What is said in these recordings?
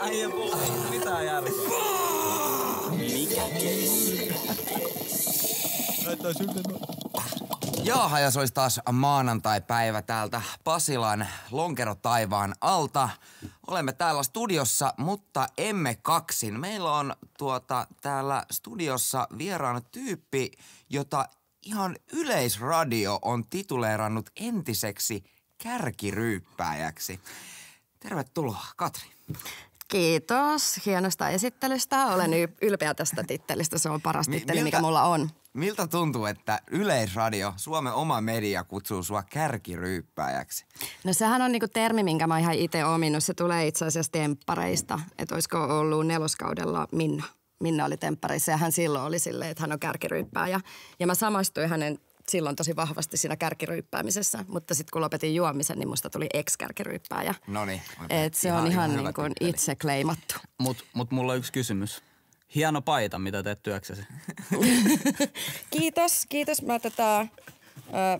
Ai ei järkeä. Mikä keissi? Näyttää Jaaha, ja se olisi taas maanantai-päivä täältä Pasilan lonkero taivaan alta. Olemme täällä studiossa, mutta emme kaksin. Meillä on tuota, täällä studiossa vieraan tyyppi, jota ihan yleisradio on tituleerannut entiseksi kärkiryyppääjäksi. Tervetuloa, Katri. Kiitos hienosta esittelystä. Olen ylpeä tästä tittelistä. Se on paras titteli, miltä, mikä mulla on. Miltä tuntuu, että Yleisradio, Suomen oma media, kutsuu sua kärkiryyppääjäksi? No sehän on niinku termi, minkä mä ihan itse ominut. Se tulee itse asiassa temppareista. Että olisiko ollut neloskaudella Minna. Minna oli temppareissa ja hän silloin oli silleen, että hän on kärkiryyppääjä. Ja mä samastuin hänen silloin tosi vahvasti siinä kärkiryyppäämisessä, mutta sitten kun lopetin juomisen, niin musta tuli ex-kärkiryyppääjä. No niin. se on ihan, ihan niin kuin itse kleimattu. Mutta mut mulla on yksi kysymys. Hieno paita, mitä teet työksesi. kiitos, kiitos. Mä tätä tota, äh,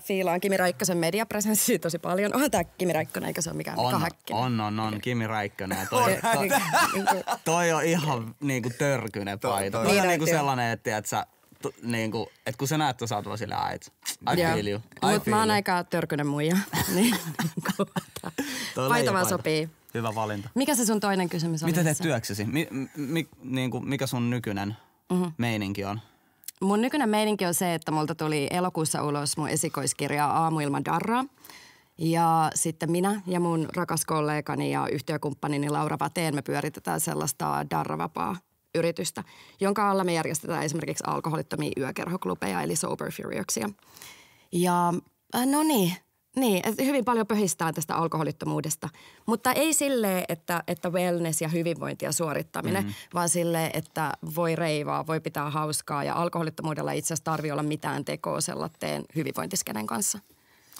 fiilaan Kimi Raikkosen mediapresenssiä tosi paljon. Onhan tää Kimi Raikkonen eikä se ole mikään on, kahakki? On, on, on. Kimi Raikkonen. Toi, toi, toi on ihan niinku törkyne paita. Toi, toi. Niin, on niinku sellainen, että, että sä niin kuin, että kun sä näet, että sä oot vaan silleen, että I feel you, I Mut feel mä oon aika törkynen muija. niin, Paita vaan sopii. Hyvä valinta. Mikä se sun toinen kysymys on? Mitä teet työksesi? Mi, mi, niin kuin, mikä sun nykyinen mm-hmm. meininki on? Mun nykyinen meininki on se, että multa tuli elokuussa ulos mun esikoiskirja ilman Darra. Ja sitten minä ja mun rakas kollegani ja yhtiökumppanini niin Laura Vateen, me pyöritetään sellaista darravapaa yritystä, jonka alla me järjestetään esimerkiksi alkoholittomia yökerhoklubeja, eli Sober Furiousia. Ja äh, no niin, niin, hyvin paljon pöhistään tästä alkoholittomuudesta, mutta ei silleen, että, että wellness ja hyvinvointi ja suorittaminen, mm-hmm. vaan silleen, että voi reivaa, voi pitää hauskaa ja alkoholittomuudella itse asiassa tarvii olla mitään tekoa sellaisen hyvinvointiskenen kanssa.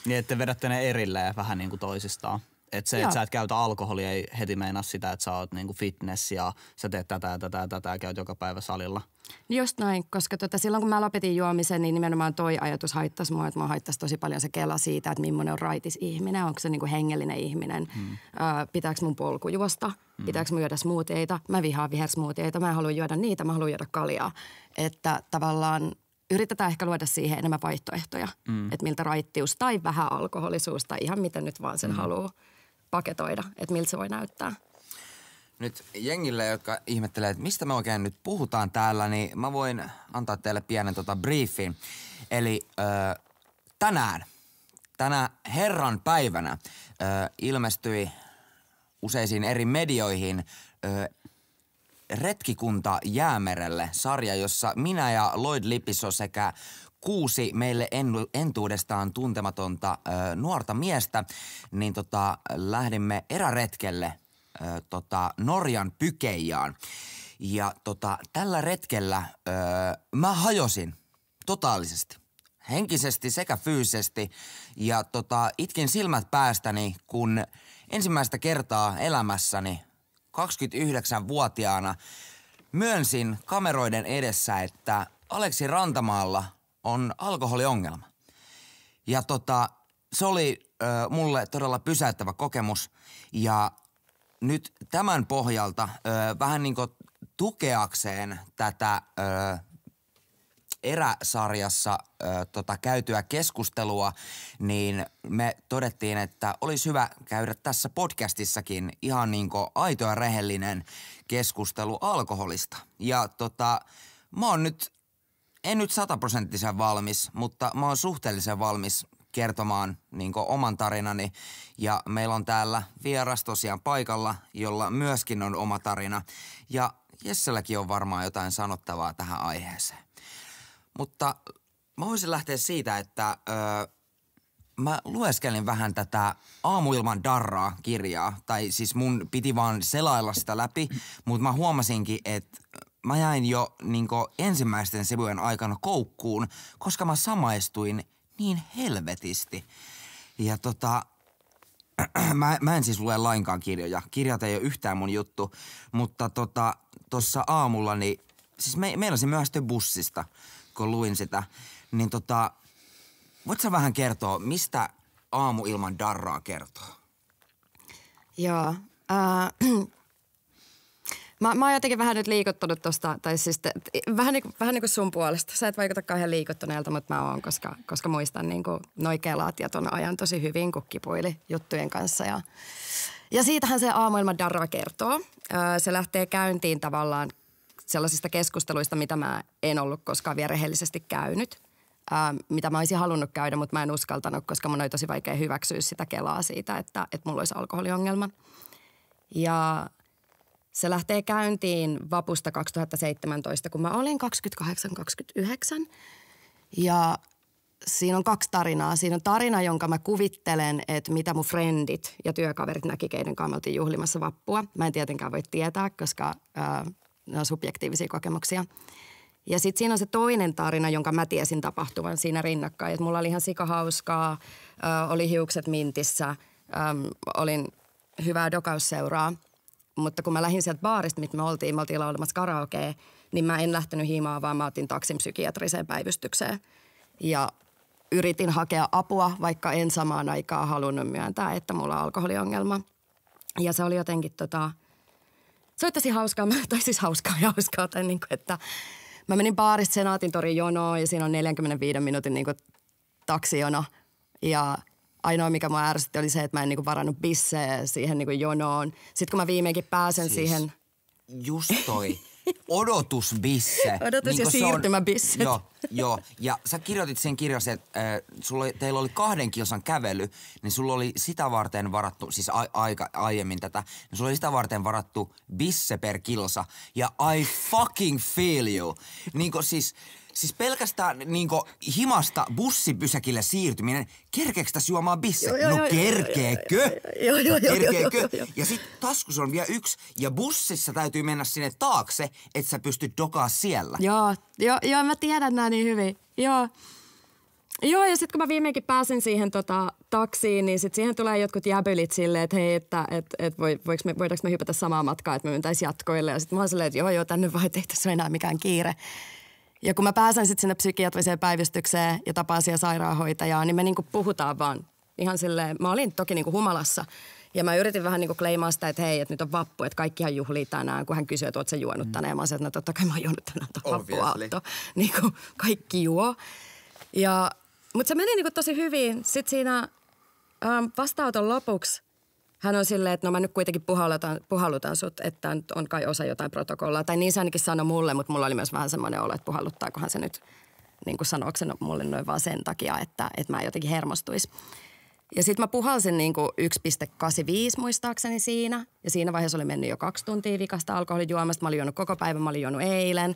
Niin, että vedätte ne erillään vähän niin kuin toisistaan. Et se, että sä et käytä alkoholia, ei heti meinaa sitä, että sä oot niinku fitness ja sä teet tätä, tätä, tätä, käyt joka päivä salilla. Just näin, koska tota, silloin kun mä lopetin juomisen, niin nimenomaan toi ajatus haittasi mua, että mä haittasi tosi paljon se kela siitä, että millainen on raitis ihminen, onko se niinku hengellinen ihminen, hmm. äh, pitääkö mun polku juosta, hmm. pitääkö mä juoda smoothieita, mä vihaan vihersmoothieita, mä haluan juoda niitä, mä haluan juoda kaljaa. Että tavallaan yritetään ehkä luoda siihen enemmän vaihtoehtoja, mm. että miltä raittius tai vähän alkoholisuus tai ihan miten nyt vaan sen mm. haluaa paketoida, että miltä se voi näyttää. Nyt jengille, jotka ihmettelee, että mistä me oikein nyt puhutaan täällä, niin mä voin antaa teille pienen tota briefin. Eli öö, tänään, tänä herran päivänä öö, ilmestyi useisiin eri medioihin öö, Retkikunta jäämerelle, sarja, jossa minä ja Lloyd Lipiso sekä kuusi meille entuudestaan tuntematonta ö, nuorta miestä, niin tota, lähdimme eräretkelle ö, tota, Norjan pykeijaan. Ja tota, tällä retkellä ö, mä hajosin totaalisesti henkisesti sekä fyysisesti. Ja tota, itkin silmät päästäni, kun ensimmäistä kertaa elämässäni 29-vuotiaana myönsin kameroiden edessä, että Aleksi Rantamaalla – on alkoholiongelma. Ja tota, se oli ö, mulle todella pysäyttävä kokemus ja nyt tämän pohjalta ö, vähän niin kuin tukeakseen tätä ö, eräsarjassa ö, tota, käytyä keskustelua, niin me todettiin, että olisi hyvä käydä tässä podcastissakin ihan niin kuin aito ja rehellinen keskustelu alkoholista. Ja tota, mä oon nyt en nyt sataprosenttisen valmis, mutta mä oon suhteellisen valmis kertomaan niin oman tarinani. Ja meillä on täällä vieras tosiaan paikalla, jolla myöskin on oma tarina. Ja Jesselläkin on varmaan jotain sanottavaa tähän aiheeseen. Mutta mä voisin lähteä siitä, että öö, mä lueskelin vähän tätä Aamuilman darraa kirjaa. Tai siis mun piti vaan selailla sitä läpi, mutta mä huomasinkin, että mä jäin jo niin ensimmäisten sivujen aikana koukkuun, koska mä samaistuin niin helvetisti. Ja tota, mä, mä en siis lue lainkaan kirjoja. Kirjat ei ole yhtään mun juttu, mutta tota, tossa aamulla, niin siis me, se myöhästyä bussista, kun luin sitä. Niin tota, voit sä vähän kertoa, mistä aamu ilman darraa kertoo? Joo, äh, Mä, mä oon jotenkin vähän nyt liikuttunut tuosta, tai siis te, vähän, niin, vähän niin kuin sun puolesta. Sä et vaikuta kauhean liikuttuneelta, mutta mä oon, koska, koska muistan niin kuin noi kelaat ja ton ajan tosi hyvin, kun kipuili juttujen kanssa. Ja, ja siitähän se aamuilman Darva kertoo. Se lähtee käyntiin tavallaan sellaisista keskusteluista, mitä mä en ollut koskaan vielä rehellisesti käynyt – ää, mitä mä olisin halunnut käydä, mutta mä en uskaltanut, koska mun oli tosi vaikea hyväksyä sitä kelaa siitä, että, että mulla olisi alkoholiongelma. Ja se lähtee käyntiin vapusta 2017, kun mä olin 28-29. Ja siinä on kaksi tarinaa. Siinä on tarina, jonka mä kuvittelen, että mitä mun frendit ja työkaverit näki, keiden kanssa oltiin juhlimassa vappua. Mä en tietenkään voi tietää, koska äh, ne on subjektiivisia kokemuksia. Ja sitten siinä on se toinen tarina, jonka mä tiesin tapahtuvan siinä rinnakkain. että mulla oli ihan sikahauskaa, äh, oli hiukset mintissä, äh, olin hyvää dokausseuraa – mutta kun mä lähdin sieltä baarista, mitä me oltiin, me oltiin laulamassa karaokea, niin mä en lähtenyt hiimaa, vaan mä otin taksin psykiatriseen päivystykseen. Ja yritin hakea apua, vaikka en samaan aikaan halunnut myöntää, että mulla on alkoholiongelma. Ja se oli jotenkin tota, se oli tosi hauskaa, tai siis hauskaa ja hauskaa, tai niin kuin, että mä menin baarista Senaatin torin jonoon ja siinä on 45 minuutin niin kuin, taksijono. Ja ainoa, mikä mua ärsytti, oli se, että mä en niinku varannut bissejä siihen niinku jonoon. Sitten kun mä viimeinkin pääsen siis siihen... Just toi. Odotusbisse. Odotus- niin ja niinku siirtymäbisse. Joo, joo. Ja sä kirjoitit sen kirjassa, että äh, sulla, teillä oli kahden kilsan kävely, niin sulla oli sitä varten varattu, siis a, aika aiemmin tätä, niin sulla oli sitä varten varattu bisse per kilsa. Ja I fucking feel you. Niin siis Siis pelkästään niinku himasta bussipysäkille siirtyminen, kerkeekö tässä juomaan bisse? No kerkeekö? Kerkeekö? Ja sit taskus on vielä yksi, ja bussissa täytyy mennä sinne taakse, että sä pystyt dokaa siellä. Joo, joo, joo mä tiedän nämä niin hyvin. Joo. Joo, ja sitten kun mä viimeinkin pääsin siihen tota, taksiin, niin sitten siihen tulee jotkut jäbylit silleen, että hei, että et, et voi, me, voidaanko me hypätä samaa matkaa, että me mentäisiin jatkoille. Ja sitten mä oon silleen, että joo, joo, tänne vaan, ei tässä enää mikään kiire. Ja kun mä pääsen sitten sinne psykiatriseen päivystykseen ja tapaan siellä sairaanhoitajaa, niin me niinku puhutaan vaan ihan silleen, mä olin toki niinku humalassa. Ja mä yritin vähän niinku kleimaa sitä, että hei, että nyt on vappu, että kaikkihan juhlii tänään. Kun hän kysyy, että ootko juonut tänään. Mm. tänään, mä sanoin, että no totta kai mä oon juonut tänään tuon Niin kuin kaikki juo. Ja, mutta se meni niinku tosi hyvin. Sitten siinä ähm, vastaanoton lopuksi hän on silleen, että no mä nyt kuitenkin puhallutan, puhallutan sut, että nyt on kai osa jotain protokollaa. Tai niin se ainakin sanoi mulle, mutta mulla oli myös vähän semmoinen olo, että puhalluttaakohan se nyt niin kuin se mulle noin vaan sen takia, että, että mä jotenkin hermostuisi. Ja sitten mä puhalsin niin kuin 1,85 muistaakseni siinä. Ja siinä vaiheessa oli mennyt jo kaksi tuntia vikasta alkoholijuomasta. Mä olin juonut koko päivän, mä olin juonut eilen.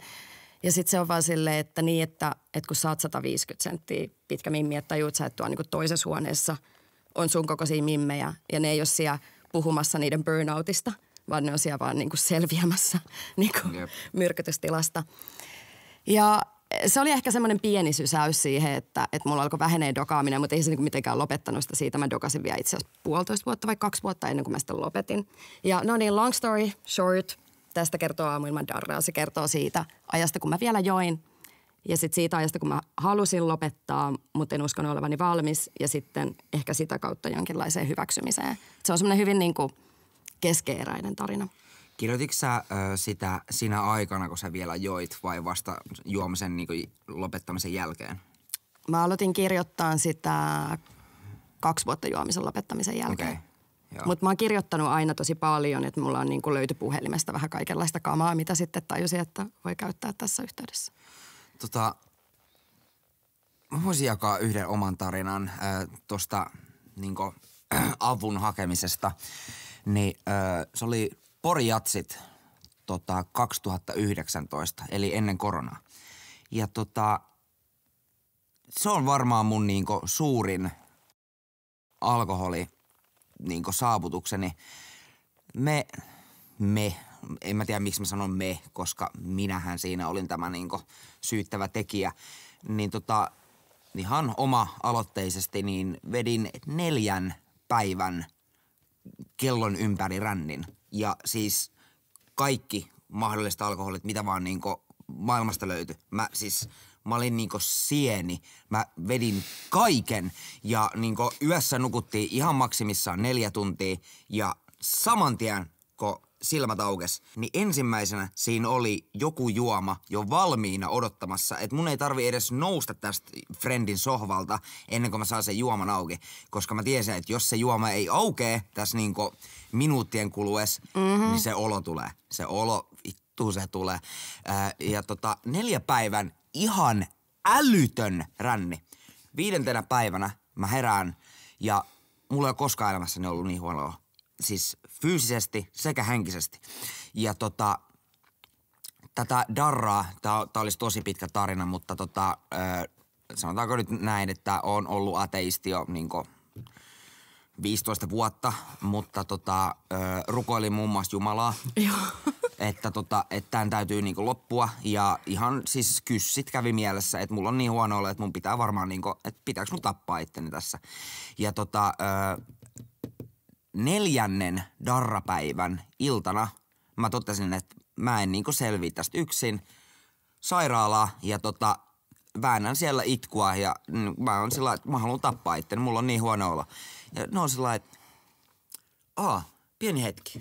Ja sitten se on vaan silleen, että niin, että, että kun oot 150 senttiä pitkä mimmi, että tajuut sä, että tuo on niin toisessa huoneessa – on sun kokoisia mimmejä ja ne ei ole siellä puhumassa niiden burnoutista, vaan ne on siellä vaan niin kuin selviämässä niin kuin yep. myrkytystilasta. Ja se oli ehkä semmoinen pieni sysäys siihen, että, että mulla alkoi vähenee dokaaminen, mutta ei se niinku mitenkään lopettanut sitä siitä. Mä dokasin vielä itse asiassa puolitoista vuotta vai kaksi vuotta ennen kuin mä sitä lopetin. Ja no niin, long story short, tästä kertoo aamuilman darraa. Se kertoo siitä ajasta, kun mä vielä join – ja sitten siitä ajasta, kun mä halusin lopettaa, mutta en uskonut olevani valmis ja sitten ehkä sitä kautta jonkinlaiseen hyväksymiseen. Se on semmoinen hyvin niin kuin keskeeräinen tarina. Kirjoititko sä ö, sitä sinä aikana, kun sä vielä joit vai vasta juomisen niin kuin lopettamisen jälkeen? Mä aloitin kirjoittaa sitä kaksi vuotta juomisen lopettamisen jälkeen. Okay. Mutta mä oon kirjoittanut aina tosi paljon, että mulla on niin kuin löyty puhelimesta vähän kaikenlaista kamaa, mitä sitten tajusin, että voi käyttää tässä yhteydessä. Tota, mä voisin jakaa yhden oman tarinan äh, tuosta niin äh, avun hakemisesta. Niin, äh, se oli Porjatsit tota, 2019, eli ennen koronaa. Ja tota, se on varmaan mun kuin, niinku, suurin alkoholi kuin, niinku, saavutukseni. Me, me, en mä tiedä miksi mä sanon me, koska minähän siinä olin tämä niin syyttävä tekijä, niin tota, ihan oma aloitteisesti niin vedin neljän päivän kellon ympäri rännin. Ja siis kaikki mahdolliset alkoholit, mitä vaan niin maailmasta löytyi. Mä siis mä olin niinku sieni. Mä vedin kaiken ja niinku yössä nukuttiin ihan maksimissaan neljä tuntia ja saman tien, kun silmät aukes, niin ensimmäisenä siinä oli joku juoma jo valmiina odottamassa, että mun ei tarvi edes nousta tästä friendin sohvalta ennen kuin mä saan sen juoman auki, koska mä tiesin, että jos se juoma ei aukee tässä niinku minuuttien kuluessa, mm-hmm. niin se olo tulee. Se olo, vittu se tulee. Äh, ja tota, neljä päivän ihan älytön ränni. Viidentenä päivänä mä herään ja mulla ei ole koskaan elämässäni ollut niin huonoa. Siis fyysisesti sekä henkisesti. Ja tota, tätä Darraa, tämä olisi tosi pitkä tarina, mutta tota, ö, sanotaanko nyt näin, että on ollut ateisti jo niin 15 vuotta, mutta tota, ö, rukoilin muun muassa Jumalaa. Joo. että tota, että tämän täytyy niinku loppua. Ja ihan siis kyssit kävi mielessä, että mulla on niin huono olo, että mun pitää varmaan niinku, että pitääkö mun tappaa itteni tässä. Ja tota, ö, neljännen darrapäivän iltana mä totesin, että mä en niinku selviä tästä yksin sairaalaa ja tota, väännän siellä itkua ja mä oon sillä että mä haluan tappaa itten, mulla on niin huono olo. Ja ne on sillä että aa, pieni hetki.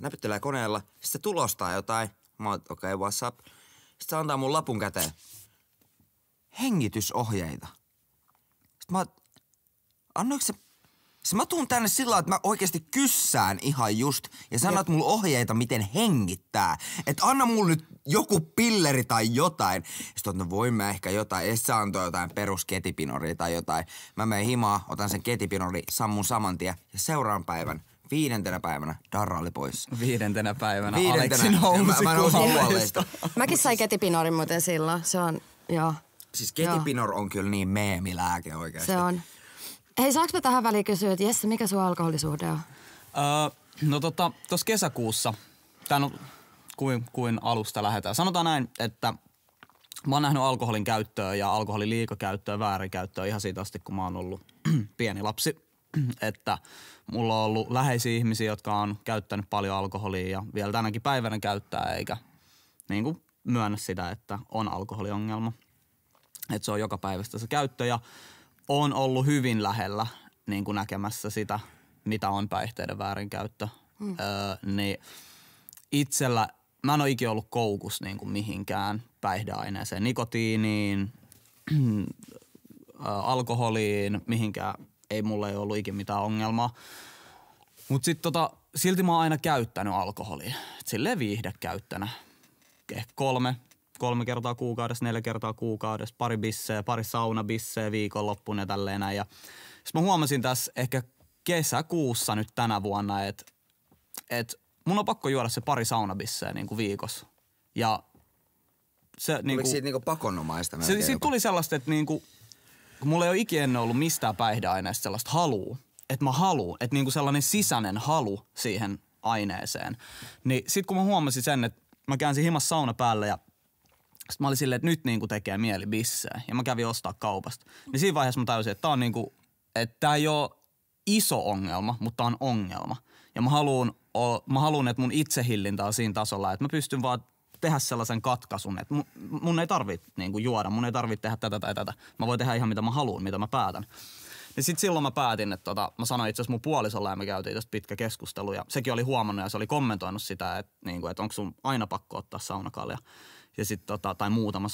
Näpyttelee koneella, sitten se tulostaa jotain. Mä oon, okei, okay, what's up. Sitten se antaa mun lapun käteen. Hengitysohjeita. Sitten mä oon, se Siis mä tuun tänne sillä että mä oikeasti kyssään ihan just ja sanot mulle ohjeita, miten hengittää. Että anna mulle nyt joku pilleri tai jotain. Sitten no voin mä ehkä jotain. Essa antoi jotain perusketipinoria tai jotain. Mä menen himaa, otan sen ketipinori, sammun saman tien ja seuraan päivän viidentenä päivänä Darra oli pois. Viidentenä päivänä viidentenä. Aleksi nousi mä, mä Mäkin sain ketipinorin muuten silloin. Se on, joo. Siis ketipinor joo. on kyllä niin meemilääke oikeasti. Se on. Hei, saanko me tähän väliin kysyä, että Jesse, mikä sun alkoholisuhde on? Öö, no tota, tuossa kesäkuussa, tämän on kuin, kuin alusta lähdetään. Sanotaan näin, että mä oon nähnyt alkoholin käyttöä ja alkoholin liikakäyttöä, väärinkäyttöä ihan siitä asti, kun mä oon ollut pieni lapsi. että mulla on ollut läheisiä ihmisiä, jotka on käyttänyt paljon alkoholia ja vielä tänäkin päivänä käyttää, eikä niin kuin myönnä sitä, että on alkoholiongelma. Että se on joka päivästä se käyttö ja on ollut hyvin lähellä niin kuin näkemässä sitä, mitä on päihteiden väärinkäyttö. Mm. Öö, niin itsellä, mä en ole ikinä ollut koukus niin kuin mihinkään päihdeaineeseen, nikotiiniin, äh, alkoholiin, mihinkään. Ei mulle ei ollut ikinä mitään ongelmaa. Mutta sitten tota, silti mä oon aina käyttänyt alkoholia. Et silleen viihdekäyttänä. Ehkä kolme, kolme kertaa kuukaudessa, neljä kertaa kuukaudessa, pari bisseä, pari saunabissejä viikonloppuun ja tälleen näin. Ja sitten mä huomasin tässä ehkä kesäkuussa nyt tänä vuonna, että et mun on pakko juoda se pari saunabissejä niin kuin viikossa. Ja se, niin Oliko kuin, niinku- siitä niin kuin pakonomaista? Se, siitä tuli sellaista, että niin kuin, kun mulla ei ole ikinä ollut mistään päihdeaineesta sellaista haluu, että mä haluu että niinku sellainen sisäinen halu siihen aineeseen. Niin sit kun mä huomasin sen, että mä käänsin himas sauna päälle ja sitten mä olin silleen, että nyt niinku tekee mieli bissää. Ja mä kävin ostaa kaupasta. Niin siinä vaiheessa mä tajusin, että tää on niinku, että tää ei ole iso ongelma, mutta on ongelma. Ja mä haluan, mä että mun itsehillintä on siinä tasolla, että mä pystyn vaan tehdä sellaisen katkaisun, että mun, mun ei tarvitse niinku juoda, mun ei tarvitse tehdä tätä tai tätä. Mä voin tehdä ihan mitä mä haluan, mitä mä päätän. Niin sit silloin mä päätin, että tota, mä sanoin itse asiassa mun puolisolla ja me käytiin tästä pitkä keskustelu ja sekin oli huomannut ja se oli kommentoinut sitä, että, niinku, että onko sun aina pakko ottaa saunakalja ja sit, tota, tai muutama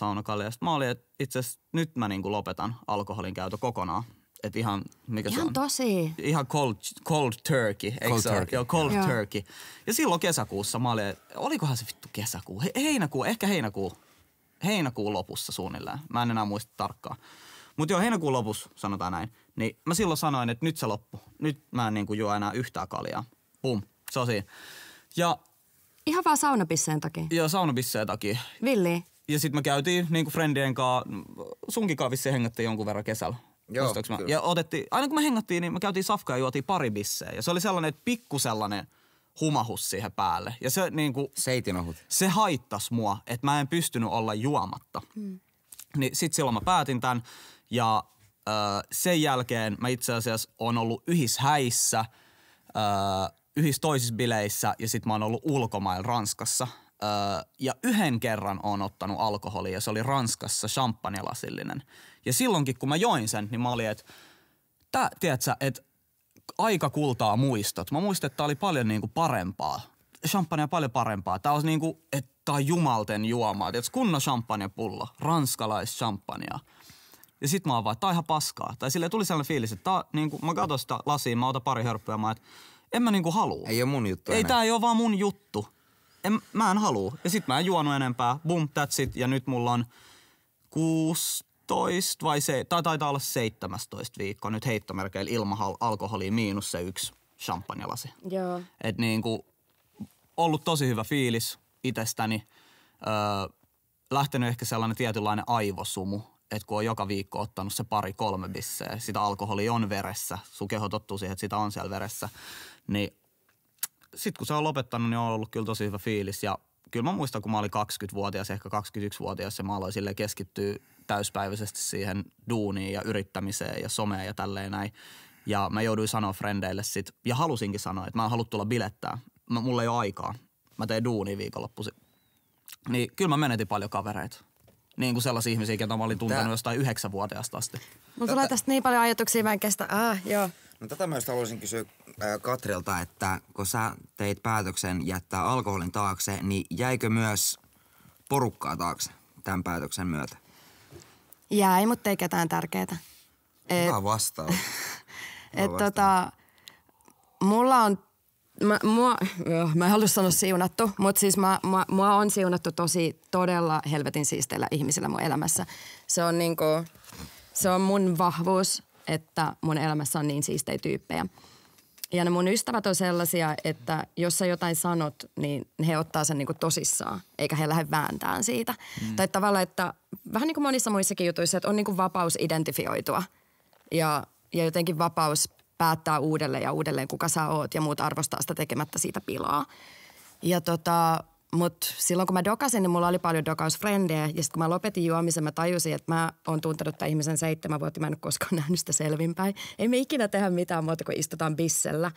Ja sit mä olin, että itse asiassa nyt mä niinku lopetan alkoholin käytön kokonaan. Et ihan, mikä ihan se on? tosi. Ihan cold, cold turkey. Cold se? turkey. Joo, cold Joo. turkey. Ja silloin kesäkuussa mä olin, olikohan se vittu kesäkuu, He, heinäkuu, ehkä heinäkuu. Heinäkuun lopussa suunnilleen. Mä en enää muista tarkkaan. Mutta joo, heinäkuun lopussa sanotaan näin. Niin mä silloin sanoin, että nyt se loppu. Nyt mä en niinku juo enää yhtään kaljaa. Pum, se on siinä. Ja Ihan vaan saunapisseen takia. Joo, saunabisseen takia. Villi. Ja sitten me käytiin niinku friendien kanssa, sunkin kanssa hengättiin jonkun verran kesällä. Joo, mä? Kyllä. Ja otettiin, aina kun me hengattiin, niin me käytiin safkaa ja juotiin pari bisseä. Ja se oli sellainen, että pikku sellainen humahus siihen päälle. Ja se niinku... Seitinohut. Se haittas mua, että mä en pystynyt olla juomatta. Hmm. Niin sit silloin mä päätin tämän. Ja äh, sen jälkeen mä itse asiassa on ollut häissä äh, yhdessä toisissa bileissä ja sitten mä oon ollut ulkomailla Ranskassa. Öö, ja yhden kerran oon ottanut alkoholia ja se oli Ranskassa champagnelasillinen. Ja silloinkin kun mä join sen, niin mä olin, että tää, tiedätkö, että aika kultaa muistot. Mä muistan, että tää oli paljon niinku parempaa. Champagne on paljon parempaa. Tää on niinku, että tää on jumalten juomaa. Tiedätkö, kunnon champagnepullo, ranskalais champagnea. Ja sit mä oon vaan, tää on ihan paskaa. Tai sille tuli sellainen fiilis, että tää, niinku, mä katson sitä lasiin, mä otan pari hörppyä, mä että en mä niinku halua. Ei ole mun juttu. Ei, enää. tää ei ole vaan mun juttu. En, mä en halua. Ja sit mä en juonut enempää. Boom, that's it. Ja nyt mulla on 16 vai se, tai taitaa olla 17 viikkoa nyt heittomerkeillä ilman alkoholia miinus se yksi champagnelasi. Joo. Et niinku, ollut tosi hyvä fiilis itsestäni. Öö, lähtenyt ehkä sellainen tietynlainen aivosumu, että kun on joka viikko ottanut se pari kolme bisseä, sitä alkoholi on veressä, sun keho tottuu siihen, että sitä on siellä veressä, niin sitten kun se on lopettanut, niin on ollut kyllä tosi hyvä fiilis ja kyllä mä muistan, kun mä olin 20-vuotias, ehkä 21-vuotias ja mä aloin sille keskittyä täyspäiväisesti siihen duuniin ja yrittämiseen ja someen ja tälleen näin. Ja mä jouduin sanoa frendeille sit, ja halusinkin sanoa, että mä haluan tulla bilettää. Mä, mulla ei ole aikaa. Mä teen duuni viikonloppuisin. Niin kyllä mä menetin paljon kavereita. Niin kuin sellaisia ihmisiä, ketä mä olin tuntenut Tää. jostain yhdeksänvuotiaasta asti. Mulla tulee tästä niin paljon ajatuksia, mä en kestä. Ah, joo. No tätä mä haluaisin kysyä Katrilta, että kun sä teit päätöksen jättää alkoholin taakse, niin jäikö myös porukkaa taakse tämän päätöksen myötä? Jäi, mutta ei ketään tärkeää. Et, Hyvä vastaus. et vastaus. tota, mulla on, mä, mua, mä en halua sanoa siunattu, mutta siis mä, mä, mua on siunattu tosi todella helvetin siisteillä ihmisillä mun elämässä. Se on niinku, se on mun vahvuus, että mun elämässä on niin siistejä tyyppejä. Ja ne mun ystävät on sellaisia, että jos sä jotain sanot, niin he ottaa sen niinku tosissaan, eikä he lähde vääntään siitä. Mm. Tai tavallaan, että vähän niin kuin monissa muissakin jutuissa, että on niinku vapaus identifioitua ja, ja jotenkin vapaus päättää uudelleen ja uudelleen, kuka sä oot ja muut arvostaa sitä tekemättä siitä pilaa. Ja tota, mutta silloin kun mä dokasin, niin mulla oli paljon dokausfrendejä. Ja sitten kun mä lopetin juomisen, mä tajusin, että mä oon tuntenut tämän ihmisen seitsemän vuotta. Mä en ole koskaan nähnyt sitä selvinpäin. Ei me ikinä tehdä mitään muuta kuin istutaan bissellä.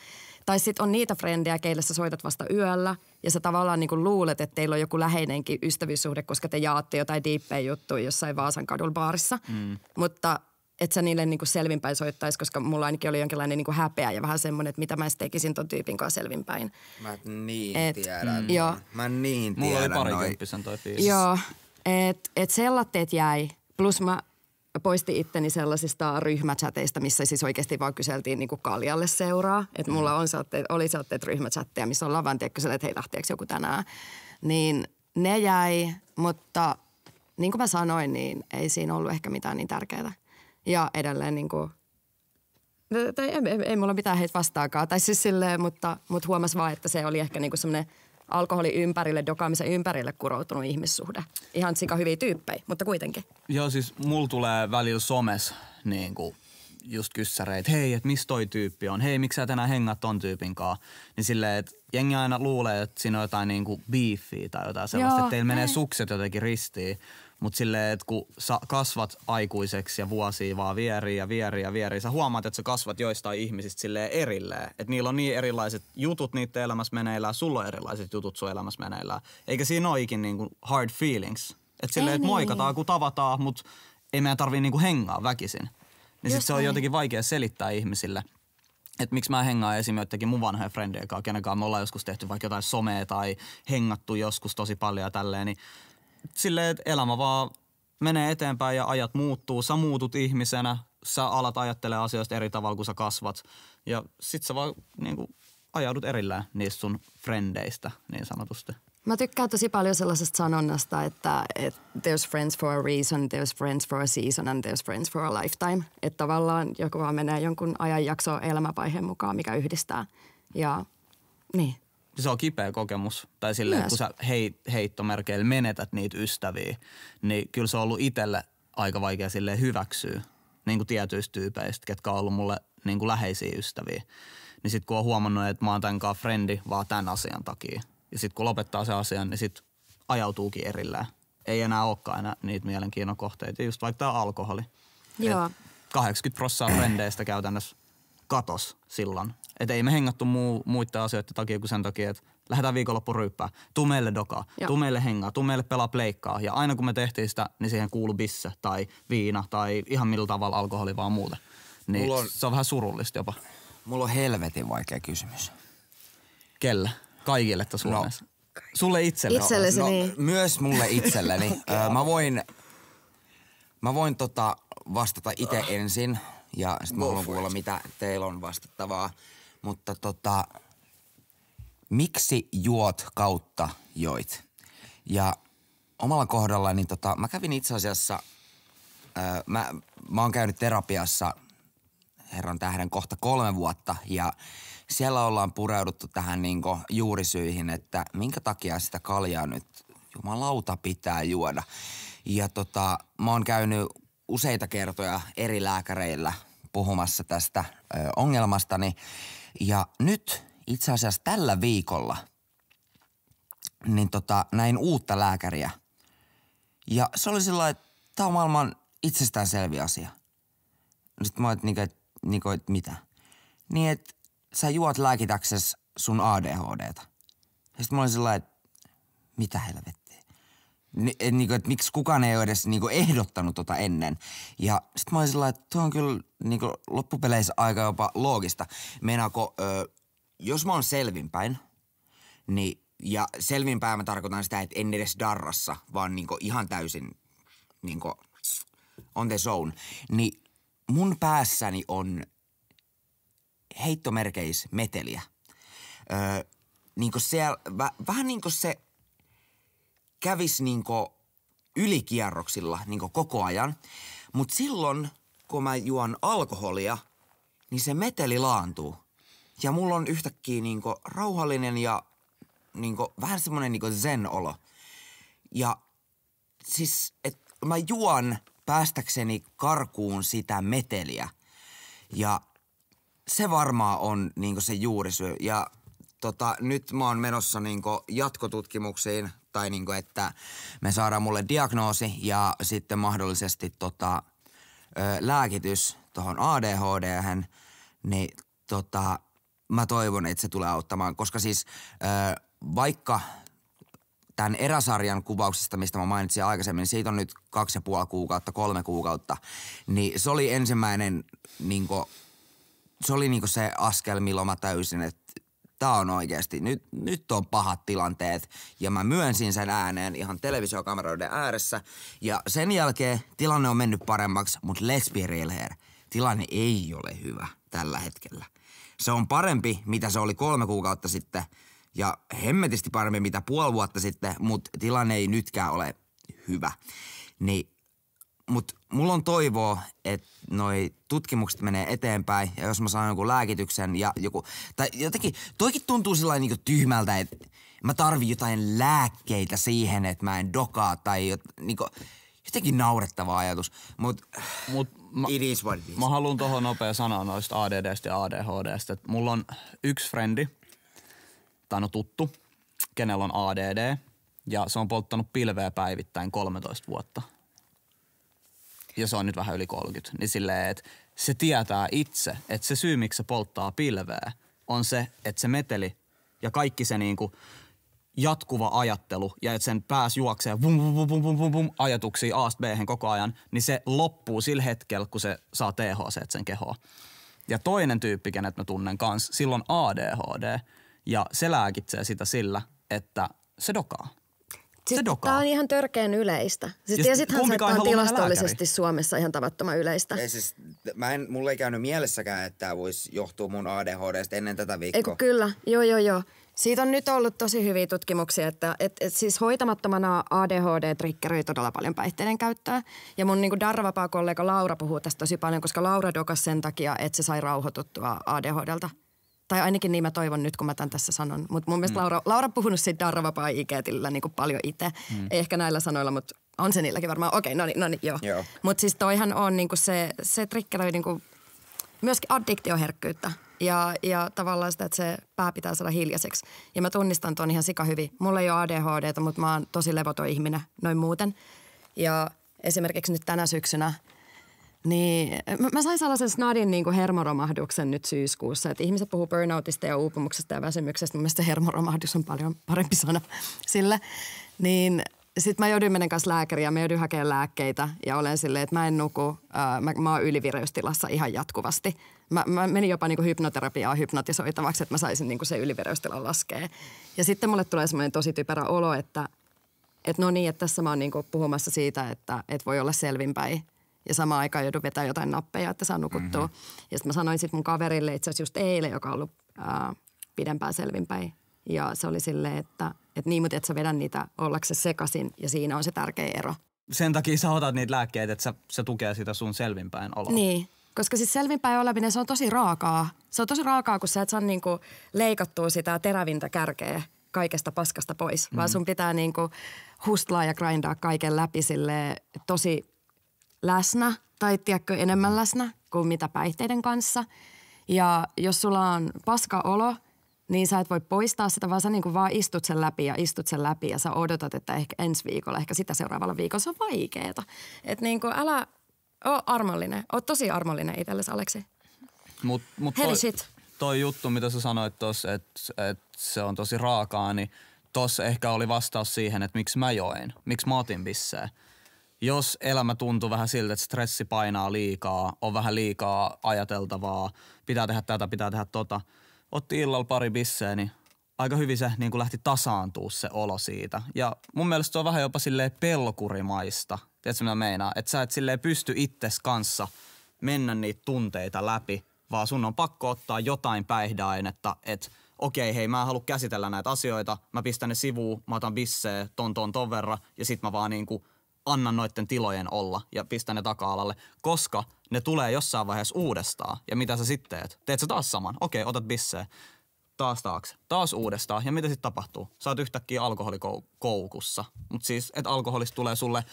Tai sitten on niitä frendejä, keille sä soitat vasta yöllä. Ja sä tavallaan niinku luulet, että teillä on joku läheinenkin ystävyyssuhde, koska te jaatte jotain diippejä juttuja jossain Vaasan kadulla baarissa. Mm. Mutta että sä niille niinku selvinpäin soittaisi, koska mulla ainakin oli jonkinlainen niinku häpeä ja vähän semmoinen, että mitä mä tekisin ton tyypin kanssa selvinpäin. Mä niin et, tiedän. Mm. Joo. Mä niin tiedän. Mulla oli kymppisen toi fiilis. Joo, että et sellatteet jäi. Plus mä poisti itteni sellaisista ryhmächateista, missä siis oikeasti vaan kyseltiin niinku kaljalle seuraa. Että mm. mulla on saatteet, oli saatteet ryhmächatteja, missä on vaan tiedätkö, että hei lähteekö joku tänään. Niin ne jäi, mutta niin kuin mä sanoin, niin ei siinä ollut ehkä mitään niin tärkeää. Ja edelleen niin kuin, tai ei, ei, ei mulla mitään heitä vastaakaan. Tai siis silleen, mutta, mutta huomasi vaan, että se oli ehkä niin semmoinen alkoholin ympärille, dokaamisen ympärille kuroutunut ihmissuhde. Ihan sika hyviä tyyppejä, mutta kuitenkin. Joo, siis mulla tulee välillä somes niin kuin just kyssäreitä, hei, että missä toi tyyppi on, hei, miksi sä enää hengaa ton tyypin kanssa. Niin silleen, että jengi aina luulee, että siinä on jotain niinku beefiä tai jotain sellaista, Joo, että teillä menee sukset jotenkin ristiin. Mutta silleen, että kun sä kasvat aikuiseksi ja vuosia vaan vieri ja vieri ja vieri, sä huomaat, että sä kasvat joistain ihmisistä silleen erilleen. Että niillä on niin erilaiset jutut niiden elämässä meneillään, sulla on erilaiset jutut sun elämässä meneillään. Eikä siinä ole ikin niinku hard feelings. Että silleen, että niin. moikataan kun tavataan, mutta ei meidän tarvii niinku hengaa väkisin. Niin sit se on jotenkin vaikea selittää ihmisille – että miksi mä hengaan esim. mun vanhojen frendien kanssa, kenen kanssa me ollaan joskus tehty vaikka jotain somea tai hengattu joskus tosi paljon ja tälleen, niin silleen, että elämä vaan menee eteenpäin ja ajat muuttuu. Sä muutut ihmisenä, sä alat ajattelee asioista eri tavalla, kun sä kasvat. Ja sit sä vaan niin kuin, ajaudut erillään niistä sun frendeistä niin sanotusti. Mä tykkään tosi paljon sellaisesta sanonnasta, että, että there's friends for a reason, there's friends for a season and there's friends for a lifetime. Että tavallaan joku vaan menee jonkun ajanjaksoon elämävaiheen mukaan, mikä yhdistää. Ja niin se on kipeä kokemus. Tai silleen, yes. kun sä hei, heittomerkeillä menetät niitä ystäviä, niin kyllä se on ollut itselle aika vaikea sille hyväksyä niin kuin tietyistä tyypeistä, ketkä on ollut mulle niin kuin läheisiä ystäviä. Niin sitten kun on huomannut, että mä oon tämän frendi vaan tämän asian takia. Ja sitten kun lopettaa se asian, niin sitten ajautuukin erillään. Ei enää olekaan enää niitä mielenkiinnon kohteita, just vaikka tämä alkoholi. Joo. Et 80 prosenttia frendeistä käytännössä katos silloin että ei me hengattu muu, muiden asioiden takia kuin sen takia, että lähdetään viikonloppu ryyppää. Tuu meille dokaa, tuu meille hengaa, tuu meille pelaa pleikkaa. Ja aina kun me tehtiin sitä, niin siihen kuuluu bisse tai viina tai ihan millä tavalla alkoholi vaan muuta. Niin mulla on, se on vähän surullista jopa. Mulla on helvetin vaikea kysymys. Kelle? Kaikille tässä Suomessa? No. Sulle itselle Itsellesi, no, niin. Myös mulle itselleni. mä voin, mä voin tota vastata itse ensin ja sitten mä haluan kuulla, mitä teillä on vastattavaa. Mutta tota, miksi juot kautta joit? Ja omalla kohdalla, niin tota, mä kävin itse asiassa, ö, mä, mä oon käynyt terapiassa herran tähden kohta kolme vuotta ja siellä ollaan pureuduttu tähän niin juurisyihin, että minkä takia sitä kaljaa nyt jumalauta pitää juoda. Ja tota, mä oon käynyt useita kertoja eri lääkäreillä puhumassa tästä ö, ongelmastani. Ja nyt itse asiassa tällä viikolla niin tota, näin uutta lääkäriä. Ja se oli sillä että tämä on maailman itsestäänselvi asia. Sitten mä oon, niinku, että, niinku, että mitä? Niin, että sä juot lääkitäksesi sun ADHDta. Ja sitten mä olin sillä että mitä helvettiä? Ni, et, niinku, et, miksi kukaan ei ole edes niinku, ehdottanut tota ennen. Ja sitten mä olin sillä että tuo on kyllä niinku, loppupeleissä aika jopa loogista. Meinaako, ö, jos mä oon selvinpäin, niin, ja selvinpäin mä tarkoitan sitä, että en edes darrassa, vaan niinku, ihan täysin niinku, on the zone, niin mun päässäni on heittomerkeis meteliä. Öö, niinku siellä, väh, vähän niin kuin se – Kävis niinku ylikierroksilla niinku koko ajan. Mutta silloin, kun mä juon alkoholia, niin se meteli laantuu. Ja mulla on yhtäkkiä niinku rauhallinen ja niinku, vähän semmoinen niinku zen-olo. Ja siis, että mä juon päästäkseni karkuun sitä meteliä. Ja se varmaan on niinku se juurisyy. Ja tota, nyt mä oon menossa niinku jatkotutkimuksiin tai niin kuin, että me saadaan mulle diagnoosi ja sitten mahdollisesti tota, lääkitys tuohon ADHD, niin tota, mä toivon, että se tulee auttamaan, koska siis vaikka tämän eräsarjan kuvauksista mistä mä mainitsin aikaisemmin, niin siitä on nyt kaksi ja puoli kuukautta, kolme kuukautta, niin se oli ensimmäinen, niin kuin, se oli niin se askel, milloin mä täysin, että Tämä on oikeasti, nyt, nyt on pahat tilanteet ja mä myönsin sen ääneen ihan televisiokameroiden ääressä. Ja sen jälkeen tilanne on mennyt paremmaksi, mutta let's be real here. Tilanne ei ole hyvä tällä hetkellä. Se on parempi, mitä se oli kolme kuukautta sitten ja hemmetisti parempi, mitä puoli vuotta sitten, mutta tilanne ei nytkään ole hyvä. Niin mutta mulla on toivoa, että noi tutkimukset menee eteenpäin ja jos mä saan joku lääkityksen ja joku... Tai jotenkin, toikin tuntuu sillä niinku tyhmältä, että mä tarvin jotain lääkkeitä siihen, että mä en dokaa tai jot, niinku, jotenkin naurettava ajatus. Mut, Mut mä, it is what it is. Mä haluan tohon nopea sanoa noista ADDstä ja ADHDstä. että mulla on yksi frendi, tai no tuttu, kenellä on ADD, ja se on polttanut pilveä päivittäin 13 vuotta – ja se on nyt vähän yli 30, niin silleen, että se tietää itse, että se syy, miksi se polttaa pilveä, on se, että se meteli ja kaikki se niinku jatkuva ajattelu ja että sen pääs juoksee vum, vum, vum, vum, vum, vum, ajatuksia a b koko ajan, niin se loppuu sillä hetkellä, kun se saa THC sen kehoa. Ja toinen tyyppi, kenet mä tunnen kans, silloin ADHD, ja se lääkitsee sitä sillä, että se dokaa siis Tämä on ihan törkeän yleistä. Siis, ja sitten hän on tilastollisesti Suomessa ihan tavattoman yleistä. Ei siis, mä en, mulla ei käynyt mielessäkään, että tämä voisi johtua mun ADHDstä ennen tätä viikkoa. Eikö kyllä, joo joo joo. Siitä on nyt ollut tosi hyviä tutkimuksia, että et, et siis hoitamattomana ADHD triggeröi todella paljon päihteiden käyttöä. Ja mun niin darvapaa kollega Laura puhuu tästä tosi paljon, koska Laura dokas sen takia, että se sai rauhoituttua ADHDlta tai ainakin niin mä toivon nyt, kun mä tämän tässä sanon. Mutta mun mielestä mm. Laura, Laura on puhunut siitä darravapaa iketillä niin paljon itse. Mm. ehkä näillä sanoilla, mutta on se niilläkin varmaan. Okei, okay, no niin, no niin, joo. joo. Mutta siis toihan on niinku se, se trikkeröi niinku myöskin addiktioherkkyyttä. Ja, ja tavallaan sitä, että se pää pitää saada hiljaiseksi. Ja mä tunnistan ton ihan sika hyvin. Mulla ei ole ADHDta, mutta mä oon tosi levoton ihminen noin muuten. Ja esimerkiksi nyt tänä syksynä – niin, mä sain sellaisen snadin niin kuin hermoromahduksen nyt syyskuussa, että ihmiset puhuu burnoutista ja uupumuksesta ja väsymyksestä. Mun mielestä hermoromahdus on paljon parempi sana sillä. Niin sitten mä joudun menen kanssa lääkäriin ja mä joudun hakemaan lääkkeitä ja olen silleen, että mä en nuku, mä, mä oon ylivireystilassa ihan jatkuvasti. Mä, mä menin jopa niin hypnoterapiaa hypnotisoitavaksi, että mä saisin niin se ylivireystila laskea. Ja sitten mulle tulee semmoinen tosi typerä olo, että et no niin, että tässä mä oon niin puhumassa siitä, että et voi olla selvinpäin – ja samaan aikaan joudun vetämään jotain nappeja, että saa nukuttua. Mm-hmm. Ja sitten mä sanoin sitten mun kaverille itse asiassa just eilen, joka on ollut ää, pidempään selvinpäin. Ja se oli silleen, että, että niin, mutta et sä vedä niitä ollaksesi sekasin ja siinä on se tärkeä ero. Sen takia sä otat niitä lääkkeitä, että se tukee sitä sun selvinpäin oloa. Niin, koska siis selvinpäin oleminen, se on tosi raakaa. Se on tosi raakaa, kun sä et saa niinku leikattua sitä terävintä kärkeä kaikesta paskasta pois, mm-hmm. vaan mm. sun pitää niinku hustlaa ja grindaa kaiken läpi sille tosi läsnä tai tiedätkö, enemmän läsnä kuin mitä päihteiden kanssa. Ja jos sulla on paska olo, niin sä et voi poistaa sitä, vaan sä niin kuin vaan istut sen läpi ja istut sen läpi ja sä odotat, että ehkä ensi viikolla, ehkä sitä seuraavalla viikolla se on vaikeeta. Että niin kuin älä ole armollinen, oot tosi armollinen itsellesi Aleksi. Mut, mut toi, toi juttu, mitä sä sanoit tuossa, että et se on tosi raakaa, niin tossa ehkä oli vastaus siihen, että miksi mä join, miksi mä otin bissää jos elämä tuntuu vähän siltä, että stressi painaa liikaa, on vähän liikaa ajateltavaa, pitää tehdä tätä, pitää tehdä tota. Otti illalla pari bisseä, niin aika hyvin se niin kuin lähti tasaantuu se olo siitä. Ja mun mielestä se on vähän jopa silleen pelkurimaista. Tiedätkö mitä meinaa? Että sä et silleen pysty itses kanssa mennä niitä tunteita läpi, vaan sun on pakko ottaa jotain päihdeainetta, että okei, hei, mä en halua käsitellä näitä asioita, mä pistän ne sivuun, mä otan bisseä ton ton ton verran, ja sit mä vaan niinku – anna noiden tilojen olla ja pistä ne taka-alalle, koska ne tulee jossain vaiheessa uudestaan. Ja mitä sä sitten teet? Teet sä taas saman? Okei, otat bisseen. Taas taakse. Taas uudestaan. Ja mitä sitten tapahtuu? Sä oot yhtäkkiä alkoholikoukussa. Mutta siis, että alkoholista tulee sulle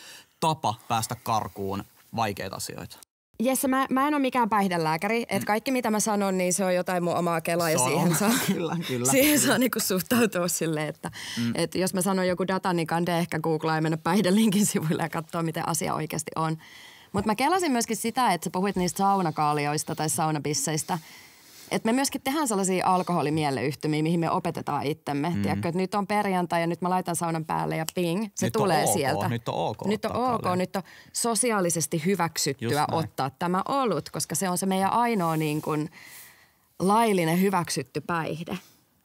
tapa päästä karkuun vaikeita asioita. Jesse, mä, mä en ole mikään päihdelääkäri. Et mm. kaikki, mitä mä sanon, niin se on jotain mun omaa kelaa ja siihen saa, kyllä, kyllä. Siihen saa niinku suhtautua silleen, että mm. et jos mä sanon joku data, niin kande ehkä googlaa ja mennä päihdelinkin sivuille ja katsoa, miten asia oikeasti on. Mutta mä kelasin myöskin sitä, että sä puhuit niistä saunakaalioista tai saunabisseistä – et me myöskin tehdään sellaisia alkoholimielleyhtymiä, mihin me opetetaan itsemme. Mm. Tiedätkö, että nyt on perjantai ja nyt mä laitan saunan päälle ja ping, se nyt tulee ok, sieltä. Nyt on ok. Nyt on ok, tälle. nyt on sosiaalisesti hyväksyttyä ottaa tämä olut, koska se on se meidän ainoa niin kuin laillinen hyväksytty päihde.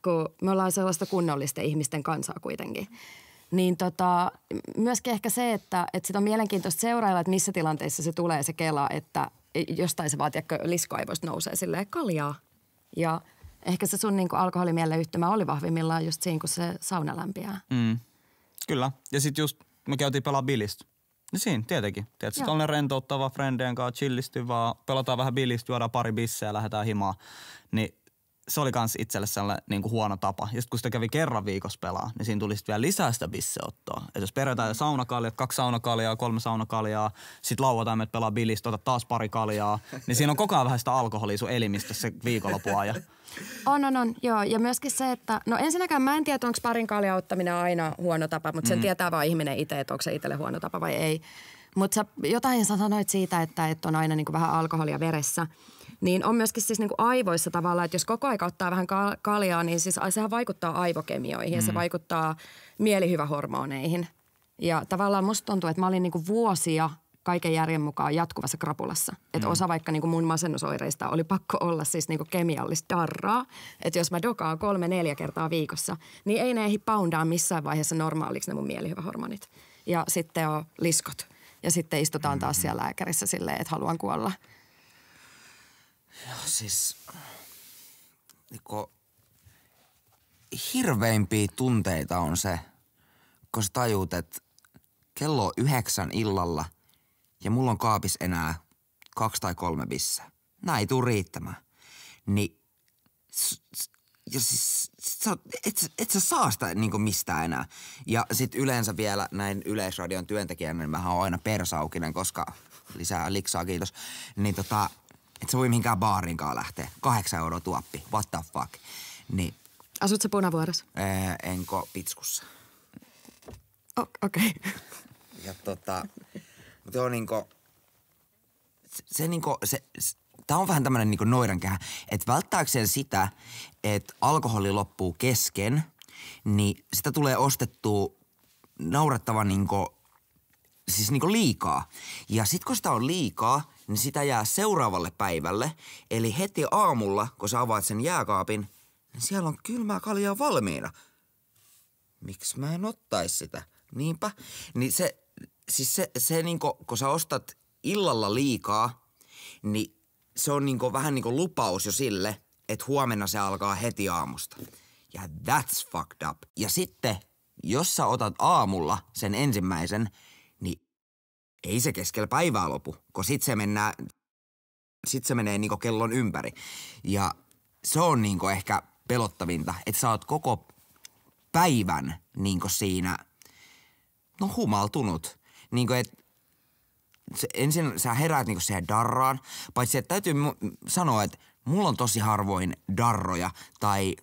Kun me ollaan sellaista kunnollisten ihmisten kansaa kuitenkin. Niin tota, myöskin ehkä se, että, että sitä on mielenkiintoista seurailla, että missä tilanteissa se tulee se kela, että jostain se vaan, tiedätkö, liskoaivoista nousee silleen kaljaa – ja ehkä se sun niin kuin alkoholimielleyhtymä oli vahvimmillaan just siinä, kun se sauna lämpiää. Mm. Kyllä. Ja sitten just me käytiin pelaa bilistä. No siinä, tietenkin. Tietysti on rentouttava frendien kanssa, vaan, pelataan vähän bilistä, juodaan pari bissejä ja lähdetään himaan. Niin se oli kans itselle sellainen niin kuin huono tapa. Ja kun sitä kävi kerran viikossa pelaa, niin siinä tuli sit vielä lisää sitä bisseottoa. Et jos perjantai saunakaljat, kaksi saunakaljaa, kolme saunakaljaa, sit lauantai me pelaa bilistä, ota taas pari kaljaa, niin siinä on koko ajan vähän sitä alkoholia sun elimistä se viikonlopun On, on, on. Joo, ja myöskin se, että no ensinnäkään mä en tiedä, onko parin kaljaa ottaminen aina huono tapa, mutta sen mm. tietää vaan ihminen itse, että onko se itselle huono tapa vai ei. Mutta jotain sä sanoit siitä, että, että on aina niin kuin vähän alkoholia veressä – niin on myöskin siis niin kuin aivoissa tavallaan, että jos koko aika ottaa vähän kaljaa, niin siis sehän vaikuttaa aivokemioihin mm. ja se mm. vaikuttaa mielihyvähormoneihin. Ja tavallaan musta tuntuu, että mä olin niin kuin vuosia kaiken järjen mukaan jatkuvassa krapulassa. Että mm. osa vaikka niin kuin mun masennusoireista oli pakko olla siis niin kuin kemiallista darraa. Että jos mä dokaan kolme, neljä kertaa viikossa, niin ei ne ehdi poundaa missään vaiheessa normaaliksi ne mun mielihyvähormonit. Ja sitten on liskot. Ja sitten istutaan taas mm. siellä lääkärissä silleen, että haluan kuolla – No siis, niinku, hirveimpiä tunteita on se, kun sä tajut, että kello on yhdeksän illalla ja mulla on kaapis enää kaksi tai kolme bissä. Näin ei tuu riittämään. Niin, ja siis, sit sä, et, et sä saa sitä niinku mistään enää. Ja sit yleensä vielä näin Yleisradion työntekijänä, niin mä oon aina persaukinen, koska lisää liksaa, kiitos. Niin tota, et sä voi mihinkään baarinkaan lähteä. Kahdeksan euroa tuoppi. What the fuck. Niin. Asutko Punavuoressa? Ee, enko Pitskussa. O- Okei. Okay. Ja tota, mutta joo niinku, se, se niinku, se, se tää on vähän tämmönen niinku noidankehä, että välttääkseen sitä, että alkoholi loppuu kesken, niin sitä tulee ostettua naurettava niinku, siis niinku liikaa. Ja sit kun sitä on liikaa, niin sitä jää seuraavalle päivälle. Eli heti aamulla, kun sä avaat sen jääkaapin, niin siellä on kylmää kaljaa valmiina. Miksi mä en ottais sitä? Niinpä. Niin se, siis se, se niinku, kun sä ostat illalla liikaa, niin se on niinku, vähän niinku lupaus jo sille, että huomenna se alkaa heti aamusta. Ja that's fucked up. Ja sitten, jos sä otat aamulla sen ensimmäisen, ei se keskellä päivää lopu, kun sit se, mennä, sit se menee niinku kellon ympäri. Ja se on niinku ehkä pelottavinta, että sä oot koko päivän niinku siinä, no humaltunut. Niinku et, se, ensin sä heräät niinku siihen darraan, paitsi että täytyy mu- sanoa, että mulla on tosi harvoin darroja tai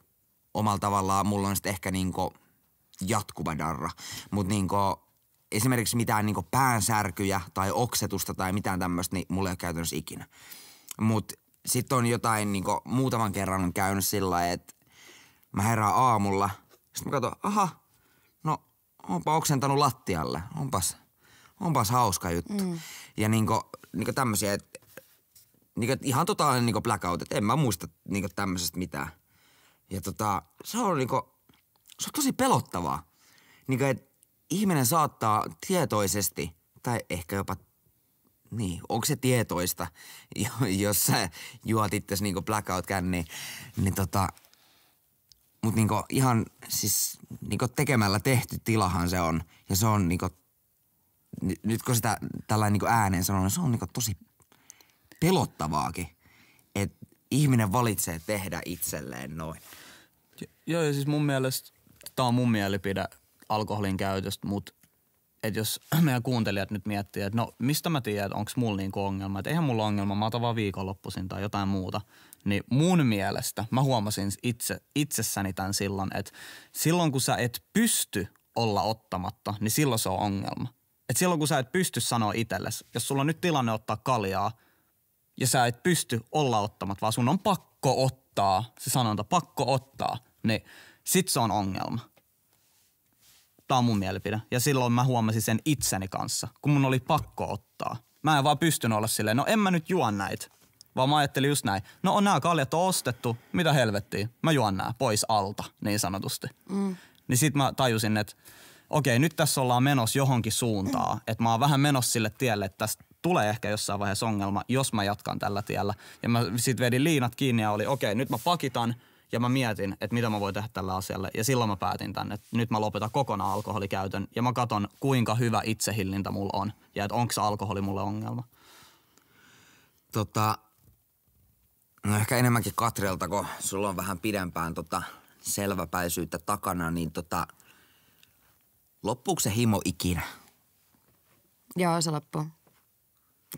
omalla tavallaan mulla on sitten ehkä niinku jatkuva darra. Mutta niinku, esimerkiksi mitään niin päänsärkyjä tai oksetusta tai mitään tämmöistä, niin mulla ei ole käytännössä ikinä. Mutta sitten on jotain, niin muutaman kerran on käynyt sillä että mä herään aamulla, sitten mä katson, aha, no onpa oksentanut lattialle, onpas, onpas hauska juttu. Mm. Ja niin kuin, niin kuin tämmöisiä, että niin kuin, ihan totaalinen niin blackout, että en mä muista niin tämmöisestä mitään. Ja tota, se on niin kuin, se on tosi pelottavaa. Niin kuin, että ihminen saattaa tietoisesti, tai ehkä jopa, niin, onko se tietoista, jos sä juot itses niinku blackout känniin, niin tota, mut niinku ihan siis niinku tekemällä tehty tilahan se on. Ja se on niinku, nyt kun sitä tällainen niinku ääneen sanon, niin se on niinku tosi pelottavaakin, että ihminen valitsee tehdä itselleen noin. Joo, ja siis mun mielestä, tämä on mun mielipide, alkoholin käytöstä, mutta et jos meidän kuuntelijat nyt miettii, että no mistä mä tiedän, että onko mulla niinku ongelma, että eihän mulla ongelma, mä otan vaan viikonloppuisin tai jotain muuta. Niin mun mielestä mä huomasin itse, itsessäni tämän silloin, että silloin kun sä et pysty olla ottamatta, niin silloin se on ongelma. Et silloin kun sä et pysty sanoa itsellesi, jos sulla on nyt tilanne ottaa kaljaa ja sä et pysty olla ottamatta, vaan sun on pakko ottaa, se sanonta pakko ottaa, niin sit se on ongelma. Tämä on mun mielipide. Ja silloin mä huomasin sen itseni kanssa, kun mun oli pakko ottaa. Mä en vaan pystynyt olla silleen, no en mä nyt juon näitä. Vaan mä ajattelin just näin, no on nämä kaljat on ostettu, mitä helvettiä, mä juon nämä pois alta, niin sanotusti. Mm. Niin sit mä tajusin, että okei, nyt tässä ollaan menossa johonkin suuntaan. Mm. Että mä oon vähän menossa sille tielle, että tästä tulee ehkä jossain vaiheessa ongelma, jos mä jatkan tällä tiellä. Ja mä sit vedin liinat kiinni ja oli, okei, nyt mä pakitan – ja mä mietin, että mitä mä voin tehdä tällä asialle. Ja silloin mä päätin tänne, että nyt mä lopetan kokonaan alkoholikäytön. Ja mä katon, kuinka hyvä itsehillintä mulla on. Ja että onko alkoholi mulle ongelma. Tota, no ehkä enemmänkin Katrilta, kun sulla on vähän pidempään tota selväpäisyyttä takana, niin tota, loppuuko se himo ikinä? Joo, se loppuu.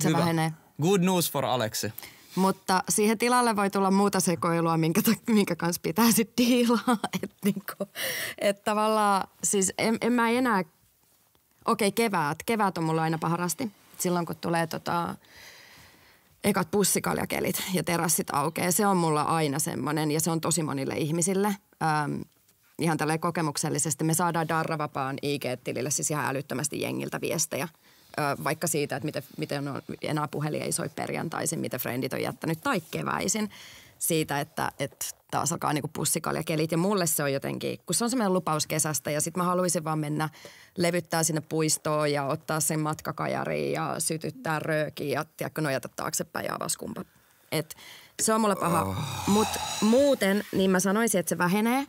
Se Hyvä. vähenee. Good news for Aleksi. Mutta siihen tilalle voi tulla muuta sekoilua, minkä, minkä kanssa pitää sitten diilaa. Että niinku, et tavallaan, siis en, en mä enää, okei okay, kevät, kevät on mulla aina paharasti. Silloin kun tulee tota, ekat pussikaljakelit ja terassit aukeaa, se on mulla aina semmoinen ja se on tosi monille ihmisille. Ähm, ihan tällä kokemuksellisesti me saadaan Darravapaan IG-tilille siis ihan älyttömästi jengiltä viestejä – vaikka siitä, että miten, miten on, enää puhelin ei soi perjantaisin, mitä frendit on jättänyt, tai keväisin siitä, että, että taas alkaa niinku pussikaljakelit. Ja mulle se on jotenkin, kun se on semmoinen lupaus kesästä ja sitten mä haluaisin vaan mennä levyttää sinne puistoon ja ottaa sen matkakajariin ja sytyttää röökiä ja tiedätkö, nojata taaksepäin ja avas kumpa. Et se on mulle paha. Oh. Mutta muuten, niin mä sanoisin, että se vähenee.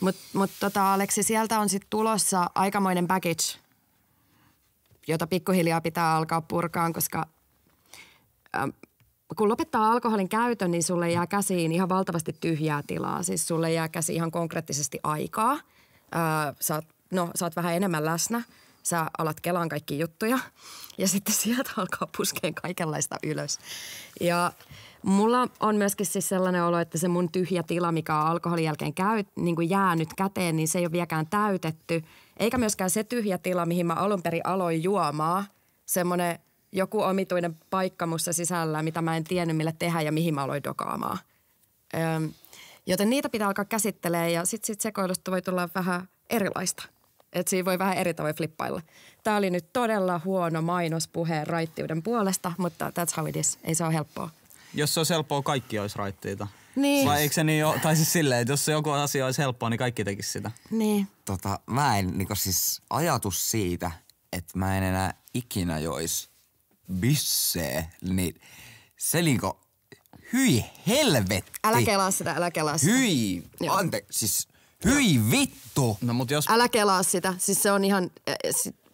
Mutta mut tota, Aleksi, sieltä on sitten tulossa aikamoinen package – jota pikkuhiljaa pitää alkaa purkaan, koska äh, kun lopettaa alkoholin käytön, niin sulle jää käsiin ihan valtavasti tyhjää tilaa. Siis sulle jää käsi ihan konkreettisesti aikaa. Äh, sä, oot, no, sä oot vähän enemmän läsnä. Sä alat kelaan kaikki juttuja ja sitten sieltä alkaa puskeen kaikenlaista ylös. Ja Mulla on myöskin siis sellainen olo, että se mun tyhjä tila, mikä on alkoholin jälkeen käy, niin kuin nyt käteen, niin se ei ole vieläkään täytetty – eikä myöskään se tyhjä tila, mihin mä alun perin aloin juomaa, semmoinen joku omituinen paikka mussa sisällä, mitä mä en tiennyt millä tehdä ja mihin mä aloin dokaamaan. Öm, joten niitä pitää alkaa käsittelemään ja sitten sit sekoilusta voi tulla vähän erilaista. Että siinä voi vähän eri tavoin flippailla. Tämä oli nyt todella huono mainospuheen raittiuden puolesta, mutta that's how it is. Ei se ole helppoa. Jos se olisi helppoa, kaikki olisi raittiita. Niin. Vai eikö se niin jo, tai siis silleen, että jos se joku asia olisi helppoa, niin kaikki tekisi sitä. Niin. Tota, mä en, niin siis ajatus siitä, että mä en enää ikinä jois bissee, niin se kuin, niinku hyi helvetti. Älä kelaa sitä, älä kelaa sitä. Hyi, ante, siis hyi vittu. No mut jos... Älä kelaa sitä, siis se on ihan, eh,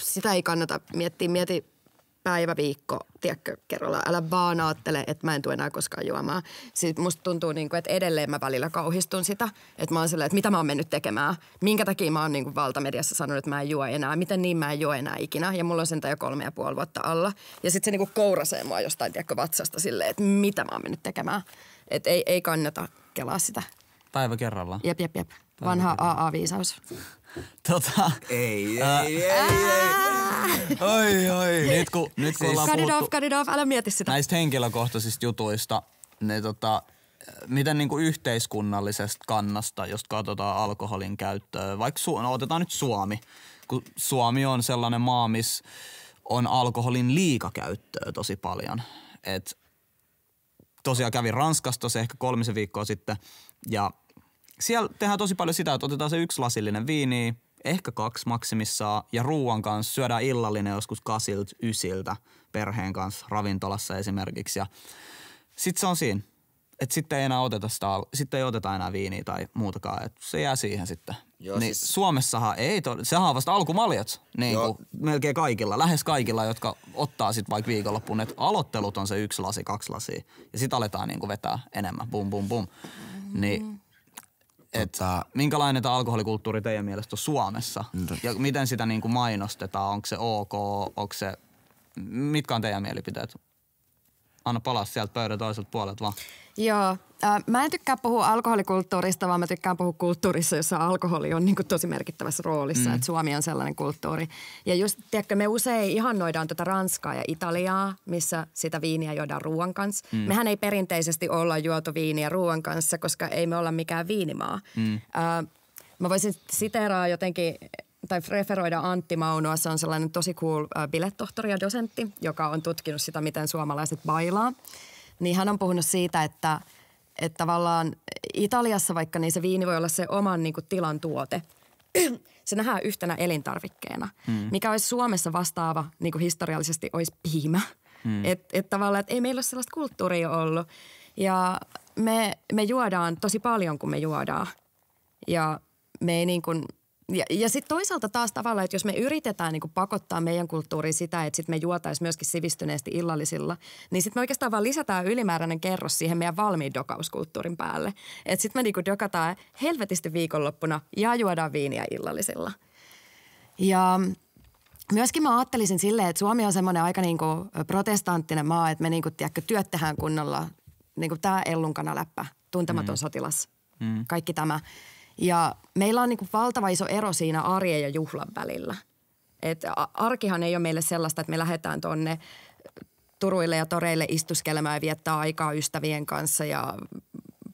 sitä ei kannata miettiä, mieti päivä, viikko, tiedätkö, kerralla. Älä vaan ajattele, että mä en tule enää koskaan juomaan. Siis musta tuntuu, niin kuin, että edelleen mä välillä kauhistun sitä, että mä oon silleen, että mitä mä oon mennyt tekemään. Minkä takia mä oon niin kuin valtamediassa sanonut, että mä en juo enää. Miten niin mä en juo enää ikinä. Ja mulla on sen jo kolme ja puoli vuotta alla. Ja sitten se niin kuin kourasee mua jostain, tiedätkö, vatsasta silleen, että mitä mä oon mennyt tekemään. Että ei, ei kannata kelaa sitä. Päivä kerrallaan. Jep, jep, jep. Päivä Vanha AA-viisaus. Tota, ei, ei, ei, ei, Oi, oi. Nyt kun, nyt kun ollaan puhuttu off, cut it off, älä mieti sitä. näistä henkilökohtaisista jutuista, ne tota, miten niin yhteiskunnallisesta kannasta, jos katsotaan alkoholin käyttöä, vaikka Su- no, otetaan nyt Suomi, kun Suomi on sellainen maa, missä on alkoholin liikakäyttöä tosi paljon. Et tosiaan kävi Ranskassa tuossa ehkä kolmisen viikkoa sitten ja siellä tehdään tosi paljon sitä, että otetaan se yksi lasillinen viini, ehkä kaksi maksimissaan, ja ruoan kanssa syödään illallinen joskus kasilta, ysiltä perheen kanssa ravintolassa esimerkiksi. Ja sit se on siinä. Että sitten ei enää oteta sitä, sitten ei oteta enää viiniä tai muutakaan, että se jää siihen sitten. Joo, niin siis... Suomessahan ei, to... sehän on vasta alkumaljat, niin kuin melkein kaikilla, lähes kaikilla, jotka ottaa sitten vaikka viikonloppuun, että aloittelut on se yksi lasi, kaksi lasia, ja sitten aletaan niin kuin vetää enemmän, bum bum bum. Niin mm että minkälainen tämä alkoholikulttuuri teidän mielestä on Suomessa? Ja miten sitä niin kuin mainostetaan? Onko se ok? Onko se, mitkä on teidän mielipiteet? Anna palaa sieltä pöydän toiselta puolelta vaan. Joo. Mä en tykkää puhua alkoholikulttuurista, vaan mä tykkään puhua kulttuurissa, jossa alkoholi on niin kuin tosi merkittävässä roolissa. Mm. Että Suomi on sellainen kulttuuri. Ja just, tiedätkö, me usein ihannoidaan tätä Ranskaa ja Italiaa, missä sitä viiniä juodaan ruoan kanssa. Mm. Mehän ei perinteisesti olla juotu viiniä ruoan kanssa, koska ei me olla mikään viinimaa. Mm. Äh, mä voisin siteeraa jotenkin tai referoida Antti Maunoa. Se on sellainen tosi cool äh, biletohtori ja dosentti, joka on tutkinut sitä, miten suomalaiset bailaa niin hän on puhunut siitä, että, että tavallaan Italiassa vaikka niin se viini voi olla se oman niin kuin, tilan tuote. se nähdään yhtenä elintarvikkeena, mm. mikä olisi Suomessa vastaava niin kuin historiallisesti olisi piimä. Mm. Että et tavallaan, että ei meillä ole sellaista kulttuuria ollut. Ja me, me juodaan tosi paljon, kun me juodaan. Ja me ei niin kuin – ja, ja sitten toisaalta taas tavallaan, että jos me yritetään niin pakottaa meidän kulttuuriin sitä, että sitten me juotaisiin myöskin sivistyneesti illallisilla, niin sitten me oikeastaan vaan lisätään ylimääräinen kerros siihen meidän valmiin dokauskulttuurin päälle. Että sitten me niin kuin dokataan helvetisti viikonloppuna ja juodaan viiniä illallisilla. Ja Myöskin mä ajattelisin silleen, että Suomi on semmoinen aika niinku protestanttinen maa, että me niinku, tiedätkö, työt tehdään kunnolla. Niinku tämä ellunkana läppä, tuntematon mm. sotilas, mm. kaikki tämä. Ja meillä on niin kuin valtava iso ero siinä arjen ja juhlan välillä. Et arkihan ei ole meille sellaista, että me lähdetään tuonne turuille ja toreille istuskelemään ja viettää aikaa ystävien kanssa ja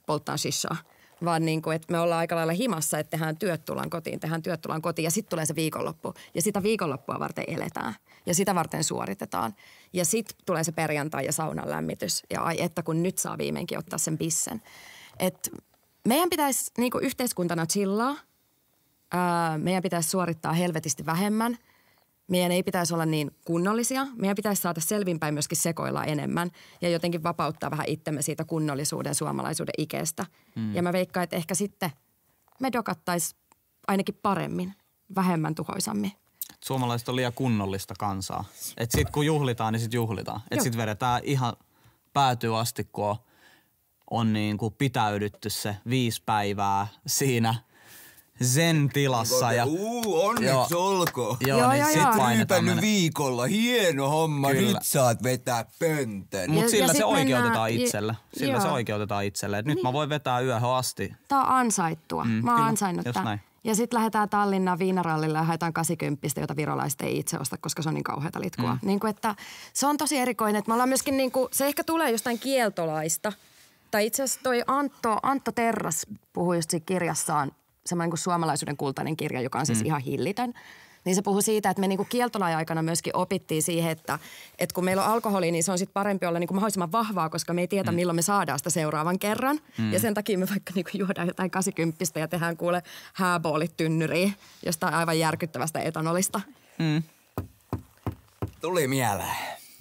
polttaan shishaa. Vaan niin kuin, että me ollaan aika lailla himassa, että tehdään työt tullaan kotiin, tehdään työt tullaan kotiin ja sitten tulee se viikonloppu. Ja sitä viikonloppua varten eletään ja sitä varten suoritetaan. Ja sitten tulee se perjantai ja saunan lämmitys ja ai että kun nyt saa viimeinkin ottaa sen pissen. Että meidän pitäisi niin kuin yhteiskuntana chillaa. Öö, meidän pitäisi suorittaa helvetisti vähemmän. Meidän ei pitäisi olla niin kunnollisia. Meidän pitäisi saada selvinpäin myöskin sekoilla enemmän ja jotenkin vapauttaa vähän itsemme siitä kunnollisuuden, suomalaisuuden ikeestä. Mm. Ja mä veikkaan, että ehkä sitten me dokattaisiin ainakin paremmin, vähemmän tuhoisammin suomalaiset on liian kunnollista kansaa. Et sit kun juhlitaan, niin sit juhlitaan. Et sit vedetään ihan päätyä asti, kun on on niin kuin pitäydytty se viisi päivää siinä sen tilassa. Niin ja, Uu, onneksi joo, olkoon. Joo, niin joo, niin joo, sit joo. viikolla, hieno homma, Kyllä. nyt saat vetää pöntön. Mutta sillä, se oikeutetaan, mennään, itsellä. sillä se oikeutetaan itselle. nyt niin. mä voin vetää yöhön asti. Tää on ansaittua, mm, mä oon ansainnut Ja sitten lähdetään Tallinnan viinarallille ja haetaan 80, jota virolaiset ei itse osta, koska se on niin kauheata litkua. Mm. Niin kuin, että se on tosi erikoinen. Että me ollaan myöskin niin kun, se ehkä tulee jostain kieltolaista – tai itse asiassa toi Antto, Antto Terras puhui just kirjassaan, semmoinen kuin suomalaisuuden kultainen kirja, joka on siis mm. ihan hillitön. Niin se puhui siitä, että me niinku kieltolain aikana myöskin opittiin siihen, että, että kun meillä on alkoholi, niin se on sitten parempi olla niinku mahdollisimman vahvaa, koska me ei tiedä, mm. milloin me saadaan sitä seuraavan kerran. Mm. Ja sen takia me vaikka niinku juodaan jotain 80 ja tehdään kuule hääboolit josta jostain aivan järkyttävästä etanolista. Mm. Tuli mieleen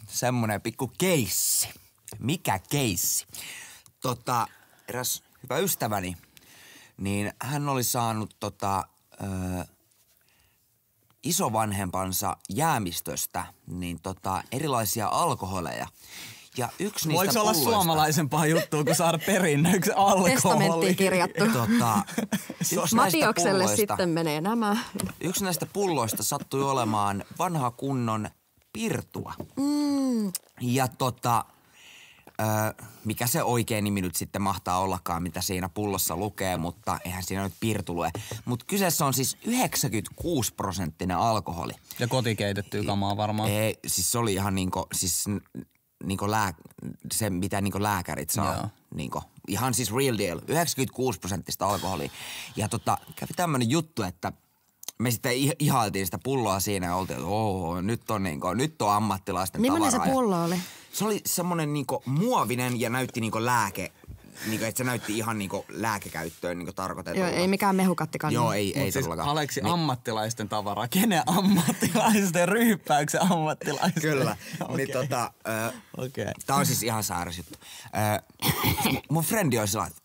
semmoinen pikku keissi. Mikä keissi? tota, eräs hyvä ystäväni, niin hän oli saanut tota, ö, isovanhempansa jäämistöstä niin tota, erilaisia alkoholeja. Ja yksi Voiko niistä olla pulloista, suomalaisempaa juttua kun saada perinnöksi alkoholi? Testamenttiin kirjattu. Tota, Matiokselle sitten menee nämä. Yksi näistä pulloista sattui olemaan vanha kunnon pirtua. Mm. Ja tota, öö, mikä se oikein nimi nyt sitten mahtaa ollakaan, mitä siinä pullossa lukee, mutta eihän siinä nyt pirtulue. Mutta kyseessä on siis 96 prosenttinen alkoholi. Ja kotikeitettyä kamaa varmaan. Ei, siis se oli ihan niinku, siis niinku lää, se, mitä niinku lääkärit saa. Joo. Niinku, ihan siis real deal, 96 prosenttista alkoholia. Ja tota, kävi tämmöinen juttu, että me sitten ihailtiin sitä pulloa siinä ja oltiin, että nyt on, niinku, nyt on ammattilaisten Millainen tavaraa. se pullo oli? se oli semmonen niinku muovinen ja näytti niinku lääke Niinku, kuin, että se näytti ihan niinku lääkekäyttöön niinku tarkoitetulla. Joo, ei mikään mehukattikaan. Joo, ei, ei siis todellakaan. Aleksi niin. ammattilaisten tavara. Kenen ammattilaisten ryyppäyksen ammattilaisten? Kyllä. okay. Niin tota, ö, okay. tää on siis ihan sairas juttu. Ö, mun frendi on sellainen,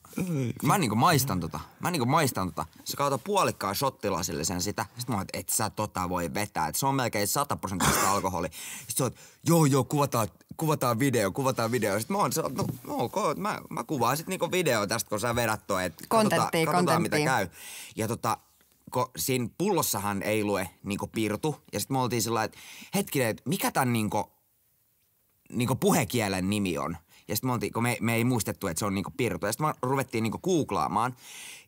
Mä niinku maistan tota. Mä niinku maistan tota. Sä kautta puolikkaan shottilasillisen sitä. Sitten mä oon, et sä tota voi vetää. Et se on melkein 100 prosenttista alkoholi. Sitten sä oot, joo joo, kuvataan, kuvataan video, kuvataan video. Sitten mä oon, sä no, no okay, mä, mä kuvaan sit niinku video tästä, kun sä vedät toi. Et kontenttia, katsotaan, katsotaan mitä käy. Ja tota, kun siinä pullossahan ei lue niinku pirtu. Ja sitten me oltiin sillä että hetkinen, että mikä tän niinku, niinku puhekielen nimi on? Ja sitten me, kun me, me, ei muistettu, että se on niinku pirtu. Ja sitten me ruvettiin niinku googlaamaan.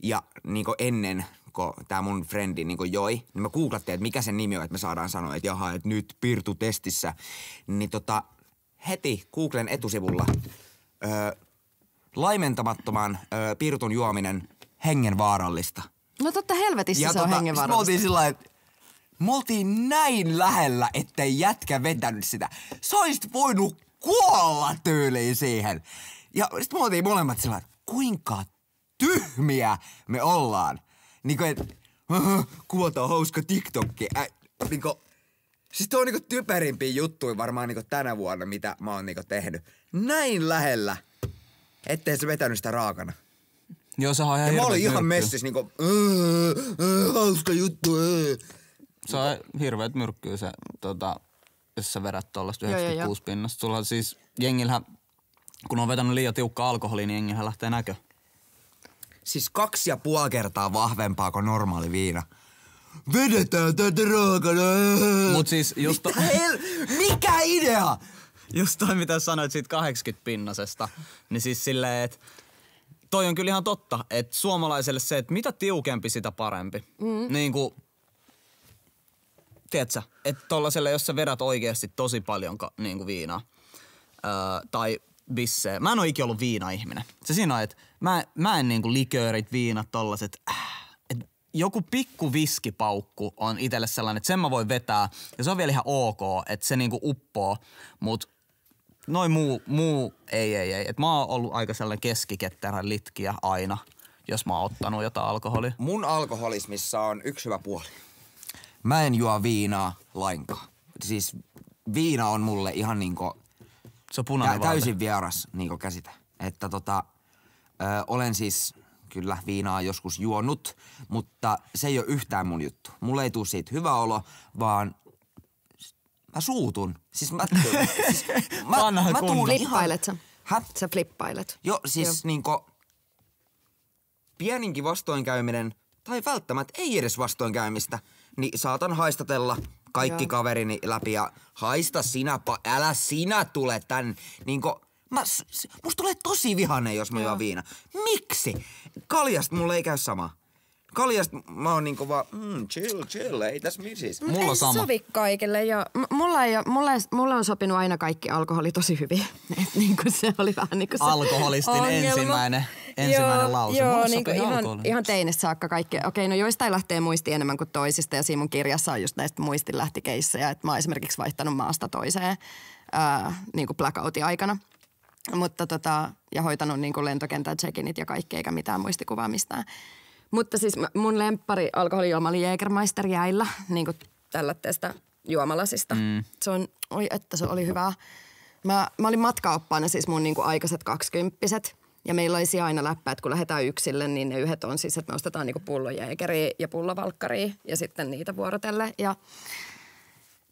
Ja niinku ennen kun tämä mun frendi niinku joi, niin me googlattiin, että mikä sen nimi on, että me saadaan sanoa, että jaha, että nyt pirtu testissä. Niin tota, heti Googlen etusivulla ö, laimentamattoman ö, pirtun juominen hengenvaarallista. No totta helvetissä ja se tota, on hengenvaarallista. sillä että me oltiin näin lähellä, ettei jätkä vetänyt sitä. Sä voinut kuolla tyyliin siihen. Ja sitten me oltiin molemmat sillä kuinka tyhmiä me ollaan. Niin kuin, että hauska TikTokki. Ä, niin kuin, siis tuo on niin typerimpiä juttuja varmaan niin tänä vuonna, mitä mä oon niin tehnyt. Näin lähellä, ettei se vetänyt sitä raakana. Joo, sehän on ihan ja mä olin myrkky. ihan messis niinku, hauska juttu, ää. Se on hirveet myrkkyä se tota, jos sä vedät tuollaista 96 jo. pinnasta. Sulla siis jengillä, kun on vetänyt liian tiukka alkoholi, niin jengillä lähtee näkö. Siis kaksi ja puoli kertaa vahvempaa kuin normaali viina. Vedetään tätä raakana. Mut siis just... To- hel- Mikä idea? Just toi, mitä sanoit siitä 80-pinnasesta, niin siis silleen, että toi on kyllä ihan totta, että suomalaiselle se, että mitä tiukempi, sitä parempi. Mm. Niin kuin tiedätkö, että tollaselle, jos sä vedät oikeasti tosi paljon ka, niin kuin viinaa öö, tai bissejä. Mä en ole ikinä ollut viina-ihminen. Se siinä on, että mä, mä en niin kuin liköörit, viinat, tollaset, äh, joku pikku viskipaukku on itselle sellainen, että sen mä voin vetää. Ja se on vielä ihan ok, että se niinku uppoo, mut noin muu, muu ei, ei, ei. Et mä oon ollut aika sellainen keskiketterän litkiä aina, jos mä oon ottanut jotain alkoholia. Mun alkoholismissa on yksi hyvä puoli. Mä en juo viinaa lainkaan. Siis viina on mulle ihan niinku... Se on punainen täysin vaate. vieras niinku käsite. Että tota, ö, olen siis kyllä viinaa joskus juonut, mutta se ei ole yhtään mun juttu. Mulle ei tule siitä hyvä olo, vaan mä suutun. Siis mä, siis mä, Vanha mä tuun Flippailet sä. Hä? Sä flippailet. Jo, siis Joo. niinku pieninkin vastoinkäyminen tai välttämättä ei edes vastoinkäymistä – niin saatan haistatella kaikki Joo. kaverini läpi ja haista sinä, pa- älä sinä tule tän, niinku, mä, musta tulee tosi vihane, jos mä juon viina. Miksi? Kaljast mulle ei käy sama. Kaljast mä oon niinku vaan, mm, chill, chill, ei tässä missis. mulla ei sama. sovi kaikille ja m- mulla, ei, mulla, mulla on sopinut aina kaikki alkoholi tosi hyvin. Et niinku se oli vähän niinku se Alkoholistin ongelma. ensimmäinen ensimmäinen lause. Joo, Mulle niin ihan, ihan teinistä saakka kaikki. Okei, okay, no joistain lähtee muisti enemmän kuin toisista ja siinä mun kirjassa on just näistä muistinlähtikeissejä, että mä oon esimerkiksi vaihtanut maasta toiseen ää, niin kuin blackoutin aikana. Mutta tota, ja hoitanut niin kuin lentokentän check-init ja kaikki, eikä mitään muistikuvaa mistään. Mutta siis mun lemppari alkoholijuoma oli Jägermeister jäillä, niin kuin tällaista juomalasista. Mm. Se on, oi että se oli hyvää. Mä, mä olin matkaoppaana siis mun niin kuin aikaiset kaksikymppiset – ja meillä olisi aina läppä, että kun lähdetään yksille, niin ne yhdet on siis, että me ostetaan niinku pullojääkäriä ja pullovalkkaria ja sitten niitä vuorotelle. Ja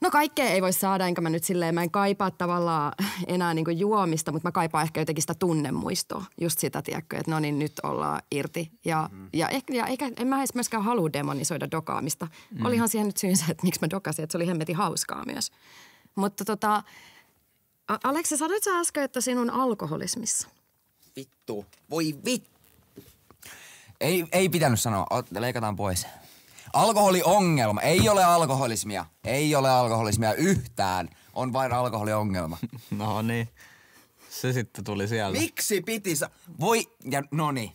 No kaikkea ei voi saada, enkä mä nyt silleen, mä en kaipaa tavallaan enää niin juomista, mutta mä kaipaan ehkä jotenkin sitä tunnemuistoa. Just sitä, tiedätkö, että no niin, nyt ollaan irti. Ja, mm. ja, ehkä, ja eikä, en mä edes myöskään halua demonisoida dokaamista. Mm. Olihan siihen nyt syynsä, että miksi mä dokasin, että se oli hemmetin hauskaa myös. Mutta tota, Aleksi, sanoit sä äsken, että sinun alkoholismissa – Vittu. Voi vittu. Ei, ei pitänyt sanoa. leikataan pois. Alkoholiongelma. Ei ole alkoholismia. Ei ole alkoholismia yhtään. On vain alkoholiongelma. no niin. Se sitten tuli siellä. Miksi piti sa- Voi, ja no niin.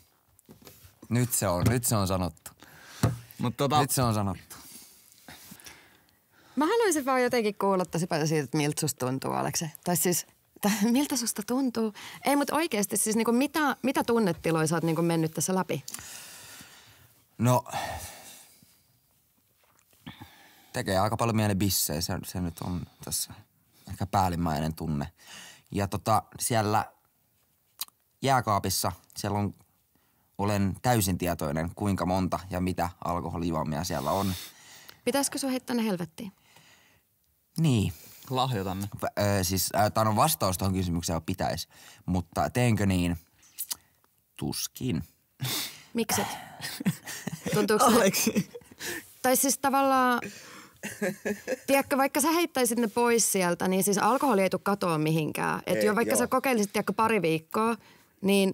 Nyt se on, nyt se on sanottu. Mut tota... Nyt se on sanottu. Mä haluaisin vaan jotenkin kuulla tosi paljon siitä, että miltä susta tuntuu, Alekse. Tai siis miltä susta tuntuu? Ei, mutta oikeasti siis niinku mitä, mitä tunnetiloja sä oot niinku mennyt tässä läpi? No, tekee aika paljon mieli bissejä. Se, se nyt on tässä ehkä päällimmäinen tunne. Ja tota, siellä jääkaapissa, siellä on, olen täysin tietoinen kuinka monta ja mitä alkoholijuomia siellä on. Pitäisikö sun heittää ne helvettiin? Niin. Lahjoitamme. ö, siis tämä on vastaus tuohon kysymykseen, pitäisi. Mutta teenkö niin? Tuskin. Mikset? Tuntuuko se? Tai siis tavallaan, tiedätkö, vaikka sä heittäisit ne pois sieltä, niin siis alkoholi ei tule katoa mihinkään. Että jo vaikka joo. sä kokeilisit tiedätkö, pari viikkoa, niin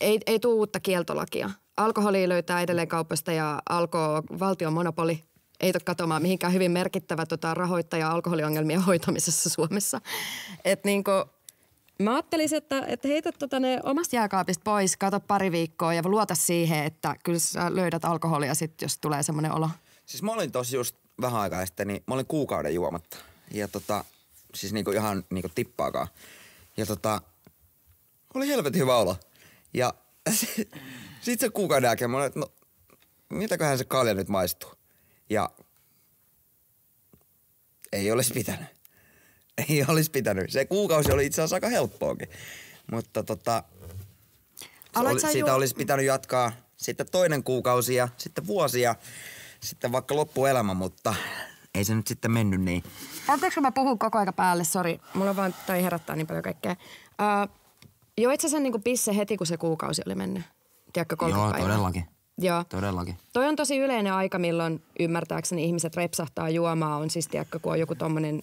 ei, ei tule uutta kieltolakia. Alkoholi löytää edelleen kaupasta ja alkoo valtion monopoli ei tule katsomaan mihinkään hyvin merkittävä tota, rahoittaja alkoholiongelmien hoitamisessa Suomessa. Et niin kuin, Mä ajattelisin, että, että heitä tota ne omasta jääkaapista pois, kato pari viikkoa ja luota siihen, että kyllä sä löydät alkoholia sit, jos tulee semmoinen olo. Siis mä olin tosi just vähän aikaa sitten, niin mä olin kuukauden juomatta. Ja tota, siis niinku ihan niinku tippaakaan. Ja tota, oli helvetin hyvä olo. Ja sit se kuukauden jälkeen mä olin, että no, mitäköhän se kalja nyt maistuu. Ja ei olisi pitänyt. Ei olisi pitänyt. Se kuukausi oli itse asiassa aika helppoakin. Mutta tota, oli, sitä ju- olisi pitänyt jatkaa sitten toinen kuukausi ja sitten vuosia, sitten vaikka loppuelämä, mutta ei se nyt sitten mennyt niin. Anteeksi, kun mä puhun koko aika päälle, sori. Mulla vaan toi herättää niin paljon kaikkea. Uh, joo, itse asiassa niin pisse heti, kun se kuukausi oli mennyt. Tiedätkö, Joo, päivää. todellakin. Joo. Todellakin. Toi on tosi yleinen aika, milloin ymmärtääkseni ihmiset repsahtaa juomaa. On siis, tiedätkö, kun on joku tommonen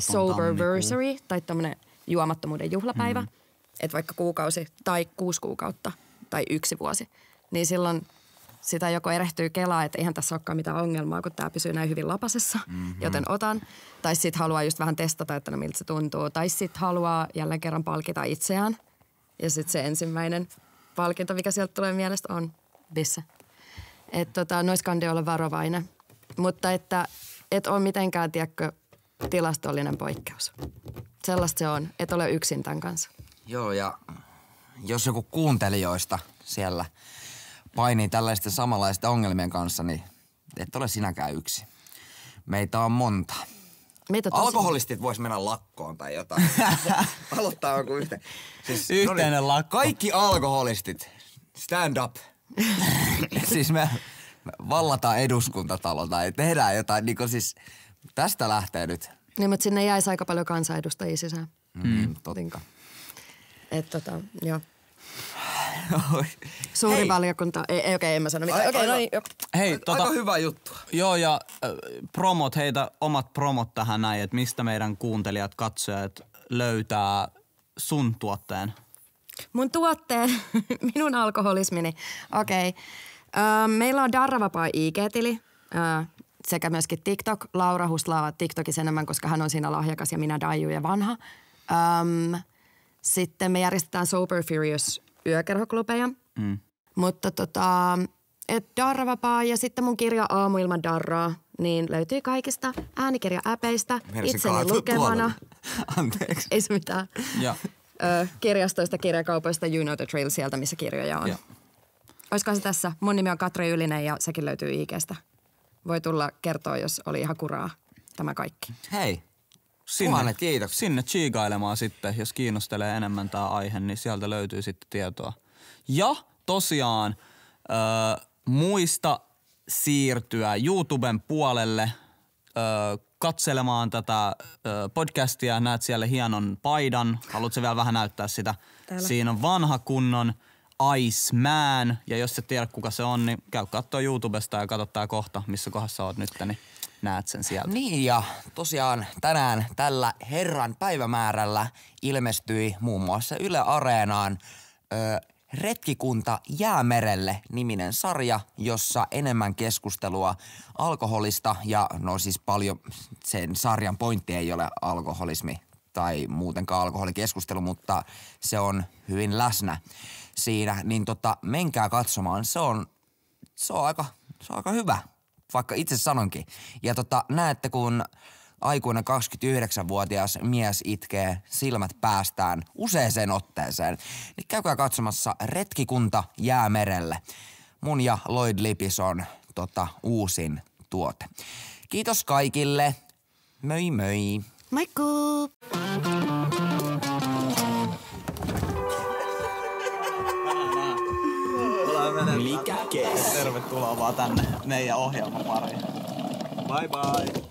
soberversary tai tommonen juomattomuuden juhlapäivä. Mm. Että vaikka kuukausi tai kuusi kuukautta tai yksi vuosi. Niin silloin sitä joko erehtyy kelaa, että eihän tässä olekaan mitään ongelmaa, kun tämä pysyy näin hyvin lapasessa, mm-hmm. joten otan. Tai sitten haluaa just vähän testata, että no miltä se tuntuu. Tai sitten haluaa jälleen kerran palkita itseään. Ja sitten se ensimmäinen – palkinto, mikä sieltä tulee mielestä, on bisse. Että tota, nois kandi olla varovainen. Mutta että et ole mitenkään, tiedätkö, tilastollinen poikkeus. Sellaista se on, et ole yksin tämän kanssa. Joo, ja jos joku kuuntelijoista siellä painii tällaisten samanlaisten ongelmien kanssa, niin et ole sinäkään yksi. Meitä on monta meitä tosi... Alkoholistit vois mennä lakkoon tai jotain. Aloittaa joku yhtä. Siis, no niin, Yhteinen niin, lakko. Kaikki alkoholistit, stand up. siis me, me vallataan eduskuntatalo tai tehdään jotain, niin siis tästä lähtee nyt. Niin, mutta sinne jäisi aika paljon kansanedustajia sisään. Mm, mm totta. Että tota, joo. Suuri Hei. valiokunta. Ei, ei okei, okay, en mä sano mitään. Okei, okay, no niin, Hei, aika tota, hyvä juttu. Joo, ja äh, promot, heitä omat promot tähän näin, että mistä meidän kuuntelijat, katsojat löytää sun tuotteen? Mun tuotteen? Minun alkoholismini? Okei. Okay. meillä on Darravapaa IG-tili. sekä myöskin TikTok. Laura huslaa TikTokissa enemmän, koska hän on siinä lahjakas ja minä Daiju ja vanha. sitten me järjestetään Sober Furious yökerhoklubeja. Mm. Mutta tota, et darravapaa ja sitten mun kirja Aamu ilman darraa, niin löytyy kaikista äänikirja-äpeistä, Mersi itseni lukemana. Anteeksi. Ei se mitään. Ja. Ö, kirjastoista, kirjakaupoista, you know the trail sieltä, missä kirjoja on. Ja. Olisikohan se tässä? Mun nimi on Katri Ylinen ja sekin löytyy IGstä. Voi tulla kertoa, jos oli ihan kuraa tämä kaikki. Hei, sinne, Tuhannet kiitokset. Sinne chiigailemaan sitten, jos kiinnostelee enemmän tämä aihe, niin sieltä löytyy sitten tietoa. Ja tosiaan öö, muista siirtyä YouTuben puolelle öö, katselemaan tätä öö, podcastia. Näet siellä hienon paidan. Haluatko vielä vähän näyttää sitä? Täällä. Siinä on vanha kunnon Iceman. Ja jos et tiedä kuka se on, niin käy katsoa YouTubesta ja katso tää kohta, missä kohdassa oot nyt. Niin näet sen sieltä. Niin ja tosiaan tänään tällä herran päivämäärällä ilmestyi muun muassa Yle Areenaan ö, Retkikunta jäämerelle niminen sarja, jossa enemmän keskustelua alkoholista ja no siis paljon sen sarjan pointti ei ole alkoholismi tai muutenkaan alkoholikeskustelu, mutta se on hyvin läsnä siinä, niin tota, menkää katsomaan. Se on, se on, aika, se on aika hyvä vaikka itse sanonkin. Ja tota, näette, kun aikuinen 29-vuotias mies itkee silmät päästään useeseen otteeseen, niin käykää katsomassa Retkikunta jäämerelle. Mun ja Lloyd Lipis on tota, uusin tuote. Kiitos kaikille. Möi möi. Moikkuu! Mikä kes? Tervetuloa vaan tänne meidän ohjelman pariin. Bye bye!